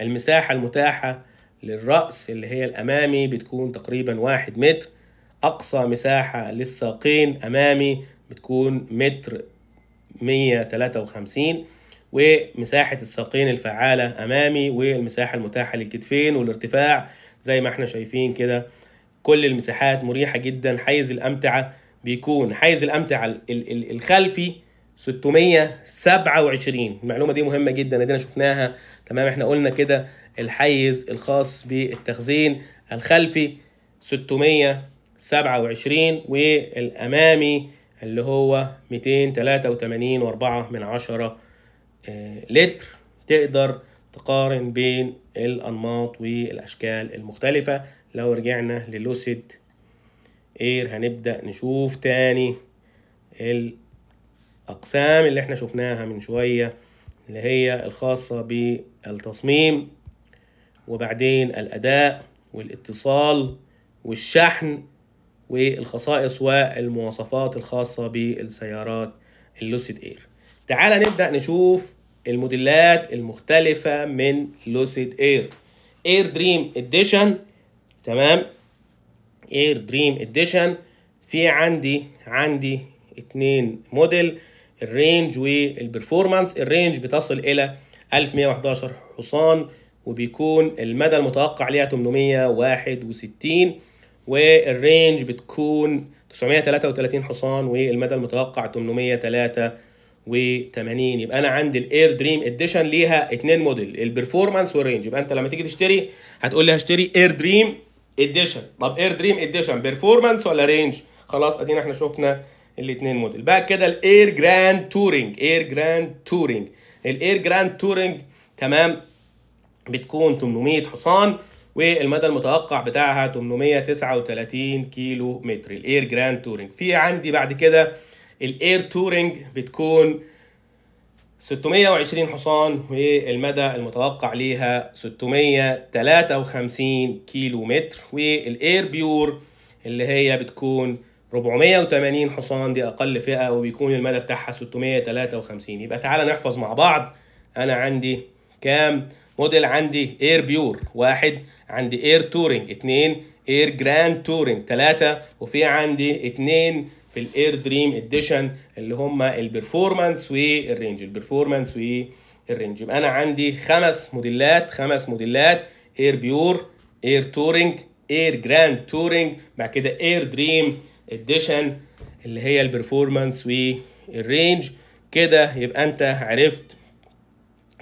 المساحه المتاحه للراس اللي هي الامامي بتكون تقريبا واحد متر اقصى مساحه للساقين امامي بتكون متر 153 ومساحة الساقين الفعالة أمامي والمساحة المتاحة للكتفين والارتفاع زي ما احنا شايفين كده كل المساحات مريحه جدا حيز الامتعه بيكون حيز الامتعه الخلفي 627 المعلومه دي مهمه جدا ادينا شفناها تمام احنا قلنا كده الحيز الخاص بالتخزين الخلفي 627 والامامي اللي هو 283 من عشرة آه، لتر تقدر تقارن بين الأنماط والأشكال المختلفة لو رجعنا للوسيد اير هنبدأ نشوف تاني الأقسام اللي احنا شفناها من شوية اللي هي الخاصة بالتصميم وبعدين الأداء والاتصال والشحن والخصائص والمواصفات الخاصة بالسيارات اللوسيد اير تعال نبدأ نشوف الموديلات المختلفة من لوسيد اير اير دريم اديشن تمام اير دريم اديشن في عندي عندي اتنين موديل الرينج والبرفورمانس الرينج بتصل الى 1111 حصان وبيكون المدى المتوقع ليها 861 والرينج بتكون 933 حصان والمدى المتوقع 803 يبقى انا عندي الاير دريم اديشن ليها اتنين موديل البرفورمانس والرينج يبقى انت لما تيجي تشتري هتقول لي هشتري اير دريم اديشن طب اير دريم اديشن برفورمانس ولا رينج خلاص ادينا احنا شفنا الاثنين موديل بعد كده الاير جراند تورنج اير جراند تورنج الاير جراند تورنج تمام بتكون 800 حصان والمدى المتوقع بتاعها 839 كيلو متر الاير جراند تورنج في عندي بعد كده الاير تورنج بتكون 620 حصان والمدى المتوقع ليها 653 كيلو متر والاير بيور اللي هي بتكون 480 حصان دي اقل فئه وبيكون المدى بتاعها 653 يبقى تعالى نحفظ مع بعض انا عندي كام موديل عندي اير بيور واحد عندي اير تورنج اتنين اير جراند تورنج تلاتة وفي عندي اتنين في الاير دريم اديشن اللي هم البرفورمانس والرينج البرفورمانس والرينج يبقى انا عندي خمس موديلات خمس موديلات اير بيور اير تورنج اير جراند تورنج بعد كده اير دريم اديشن اللي هي البرفورمانس والرينج كده يبقى انت عرفت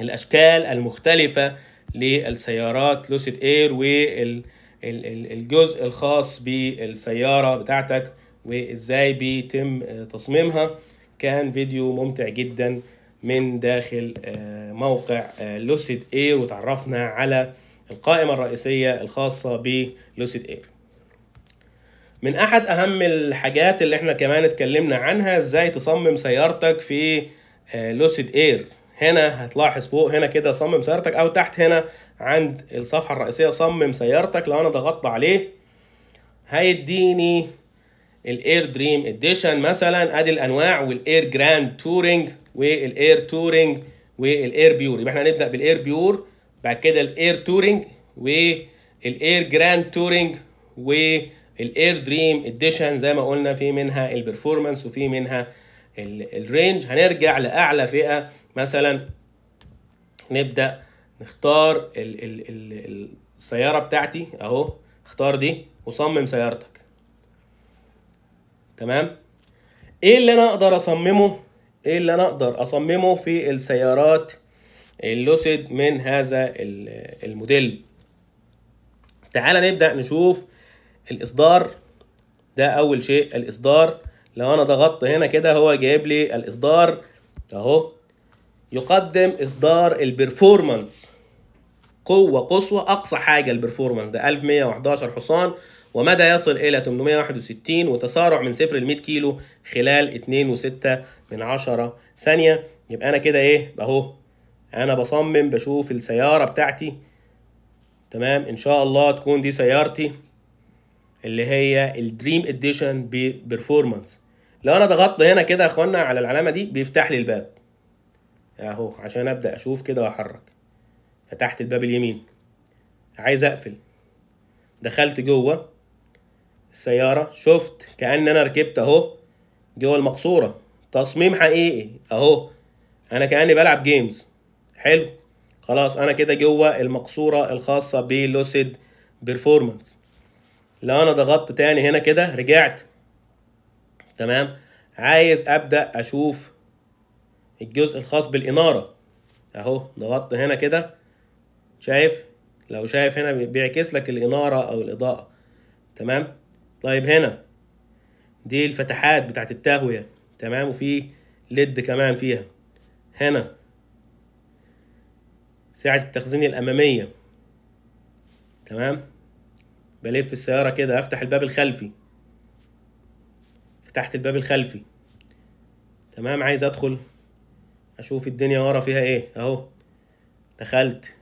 الاشكال المختلفه للسيارات لوسيد اير والجزء الخاص بالسياره بتاعتك وازاي بيتم آه، تصميمها كان فيديو ممتع جدا من داخل آه، موقع آه، لوسيد اير وتعرفنا على القائمة الرئيسية الخاصة بلوسيد اير من احد اهم الحاجات اللي احنا كمان اتكلمنا عنها ازاي تصمم سيارتك في لوسيد اير هنا هتلاحظ فوق هنا كده صمم سيارتك او تحت هنا عند الصفحة الرئيسية صمم سيارتك لو انا ضغطت عليه هيديني الاير دريم اديشن مثلا ادي الانواع والاير جراند تورنج والاير تورنج والاير بيور يبقى احنا هنبدا بالاير بيور بعد كده الاير تورنج والاير جراند تورنج والاير دريم اديشن زي ما قلنا في منها البرفورمانس وفي منها الرينج هنرجع لاعلى فئه مثلا نبدا نختار السياره بتاعتي اهو اختار دي وصمم سيارتك تمام ايه اللي انا اقدر اصممه ايه اللي انا اقدر اصممه في السيارات اللوسيد من هذا الموديل تعال نبدا نشوف الاصدار ده اول شيء الاصدار لو انا ضغطت هنا كده هو جايب لي الاصدار اهو يقدم اصدار البرفورمانس قوه قصوى اقصى حاجه البرفورمانس ده 1111 حصان ومدى يصل إلى 861 وتسارع من صفر ل 100 كيلو خلال 2.6 ثانية يبقى أنا كده إيه أهو أنا بصمم بشوف السيارة بتاعتي تمام إن شاء الله تكون دي سيارتي اللي هي الدريم اديشن بيرفورمانس لو أنا ضغطت هنا كده يا إخوانا على العلامة دي بيفتح لي الباب أهو عشان أبدأ أشوف كده وأحرك فتحت الباب اليمين عايز أقفل دخلت جوه السياره شفت كان انا ركبت اهو جوه المقصوره تصميم حقيقي اهو انا كاني بلعب جيمز حلو خلاص انا كده جوه المقصوره الخاصه بلوسيد بيرفورمانس لو انا ضغطت تاني هنا كده رجعت تمام عايز ابدا اشوف الجزء الخاص بالاناره اهو ضغطت هنا كده شايف لو شايف هنا بيعكس لك الاناره او الاضاءه تمام طيب هنا دي الفتحات بتاعت التهوية تمام وفي ليد كمان فيها هنا ساعة التخزين الأمامية تمام بلف السيارة كده أفتح الباب الخلفي فتحت الباب الخلفي تمام عايز أدخل أشوف الدنيا ورا فيها إيه أهو دخلت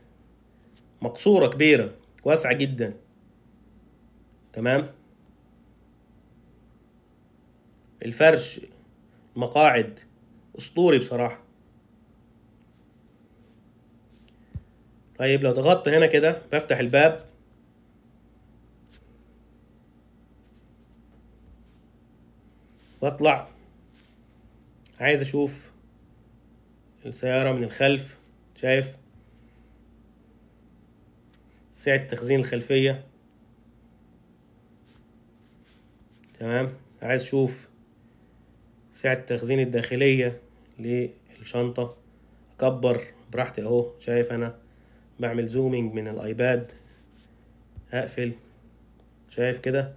مقصورة كبيرة واسعة جدا تمام الفرش مقاعد اسطوري بصراحة طيب لو ضغطت هنا كده بفتح الباب بطلع عايز اشوف السيارة من الخلف شايف سعة التخزين الخلفية تمام عايز اشوف سعة التخزين الداخلية للشنطة أكبر براحتي أهو شايف أنا بعمل زومينج من الأيباد أقفل شايف كده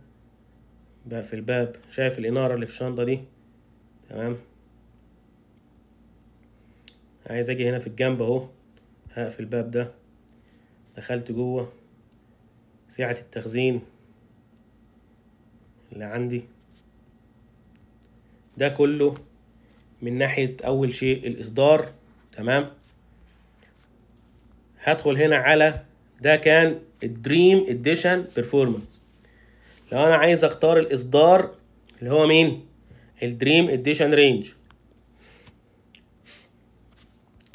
بقفل الباب شايف الإنارة اللي في الشنطة دي تمام عايز أجي هنا في الجنب أهو هقفل الباب ده دخلت جوه سعة التخزين اللي عندي ده كله من ناحيه اول شيء الاصدار تمام هدخل هنا على ده كان الدريم اديشن بيرفورمانس لو انا عايز اختار الاصدار اللي هو مين الدريم اديشن رينج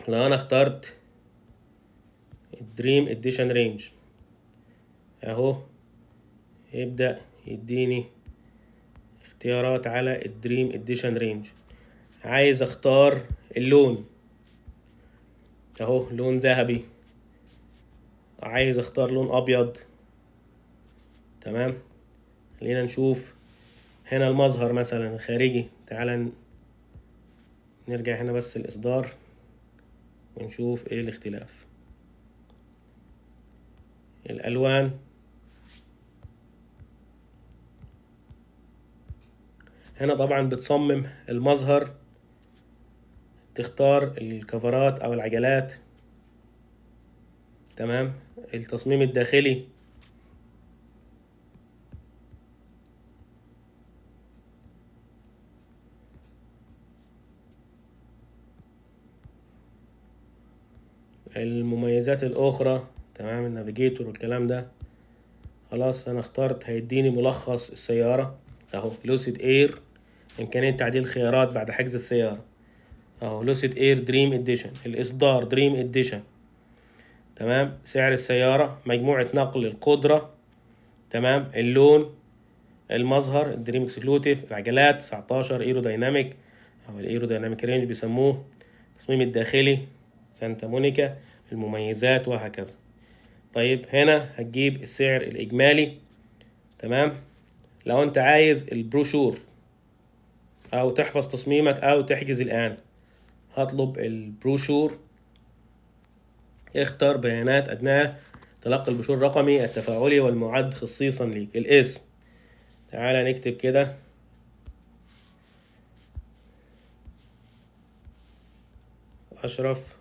لو انا اخترت الدريم اديشن رينج اهو يبدا يديني اختيارات على الدريم اديشن رينج عايز اختار اللون اهو لون ذهبي عايز اختار لون ابيض تمام خلينا نشوف هنا المظهر مثلا الخارجي تعال نرجع هنا بس الاصدار ونشوف ايه الاختلاف الالوان هنا طبعا بتصمم المظهر تختار الكفرات او العجلات تمام التصميم الداخلي المميزات الاخرى تمام النافيجيتور والكلام ده خلاص انا اخترت هيديني ملخص السيارة اهو لوسيد اير إمكانية تعديل خيارات بعد حجز السيارة أهو لوسيد إير دريم إديشن الإصدار دريم إديشن تمام سعر السيارة مجموعة نقل القدرة تمام اللون المظهر الدريم اكسكلوتيف العجلات 19 ايرو دايناميك او الايرو دايناميك رينج بيسموه التصميم الداخلي سانتا مونيكا المميزات وهكذا طيب هنا هتجيب السعر الاجمالي تمام لو انت عايز البروشور او تحفظ تصميمك او تحجز الان هطلب البروشور اختر بيانات ادناه تلقي البروشور الرقمي التفاعلي والمعد خصيصا ليك الاسم تعالى نكتب كده أشرف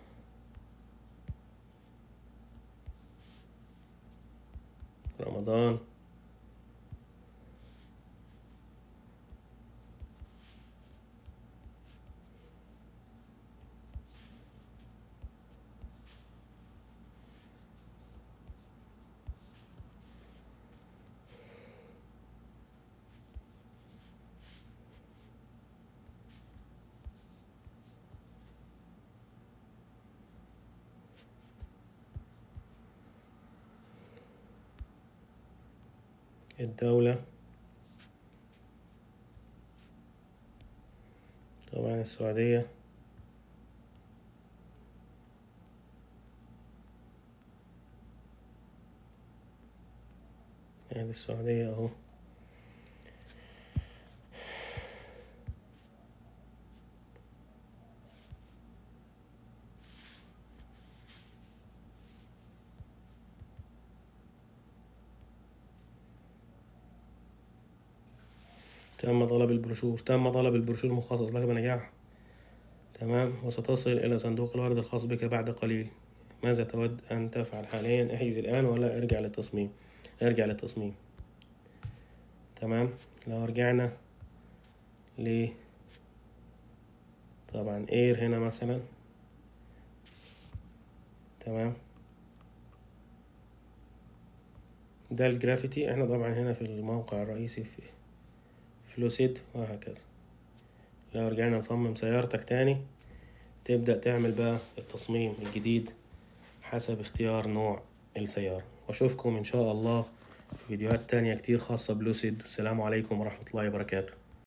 رمضان الدولة طبعا السعودية ادي يعني السعودية اهو البروشور تم طلب البروشور المخصص لك بنجاح تمام وستصل إلى صندوق الورد الخاص بك بعد قليل ماذا تود أن تفعل حاليا احجز الآن ولا ارجع للتصميم ارجع للتصميم تمام لو رجعنا ل طبعا اير هنا مثلا تمام ده الجرافيتي احنا طبعا هنا في الموقع الرئيسي في لوسيد وهكذا لو رجعنا نصمم سيارتك تاني تبدأ تعمل بقى التصميم الجديد حسب اختيار نوع السيارة واشوفكم ان شاء الله في فيديوهات تانية كتير خاصة بلوسيد والسلام عليكم ورحمة الله وبركاته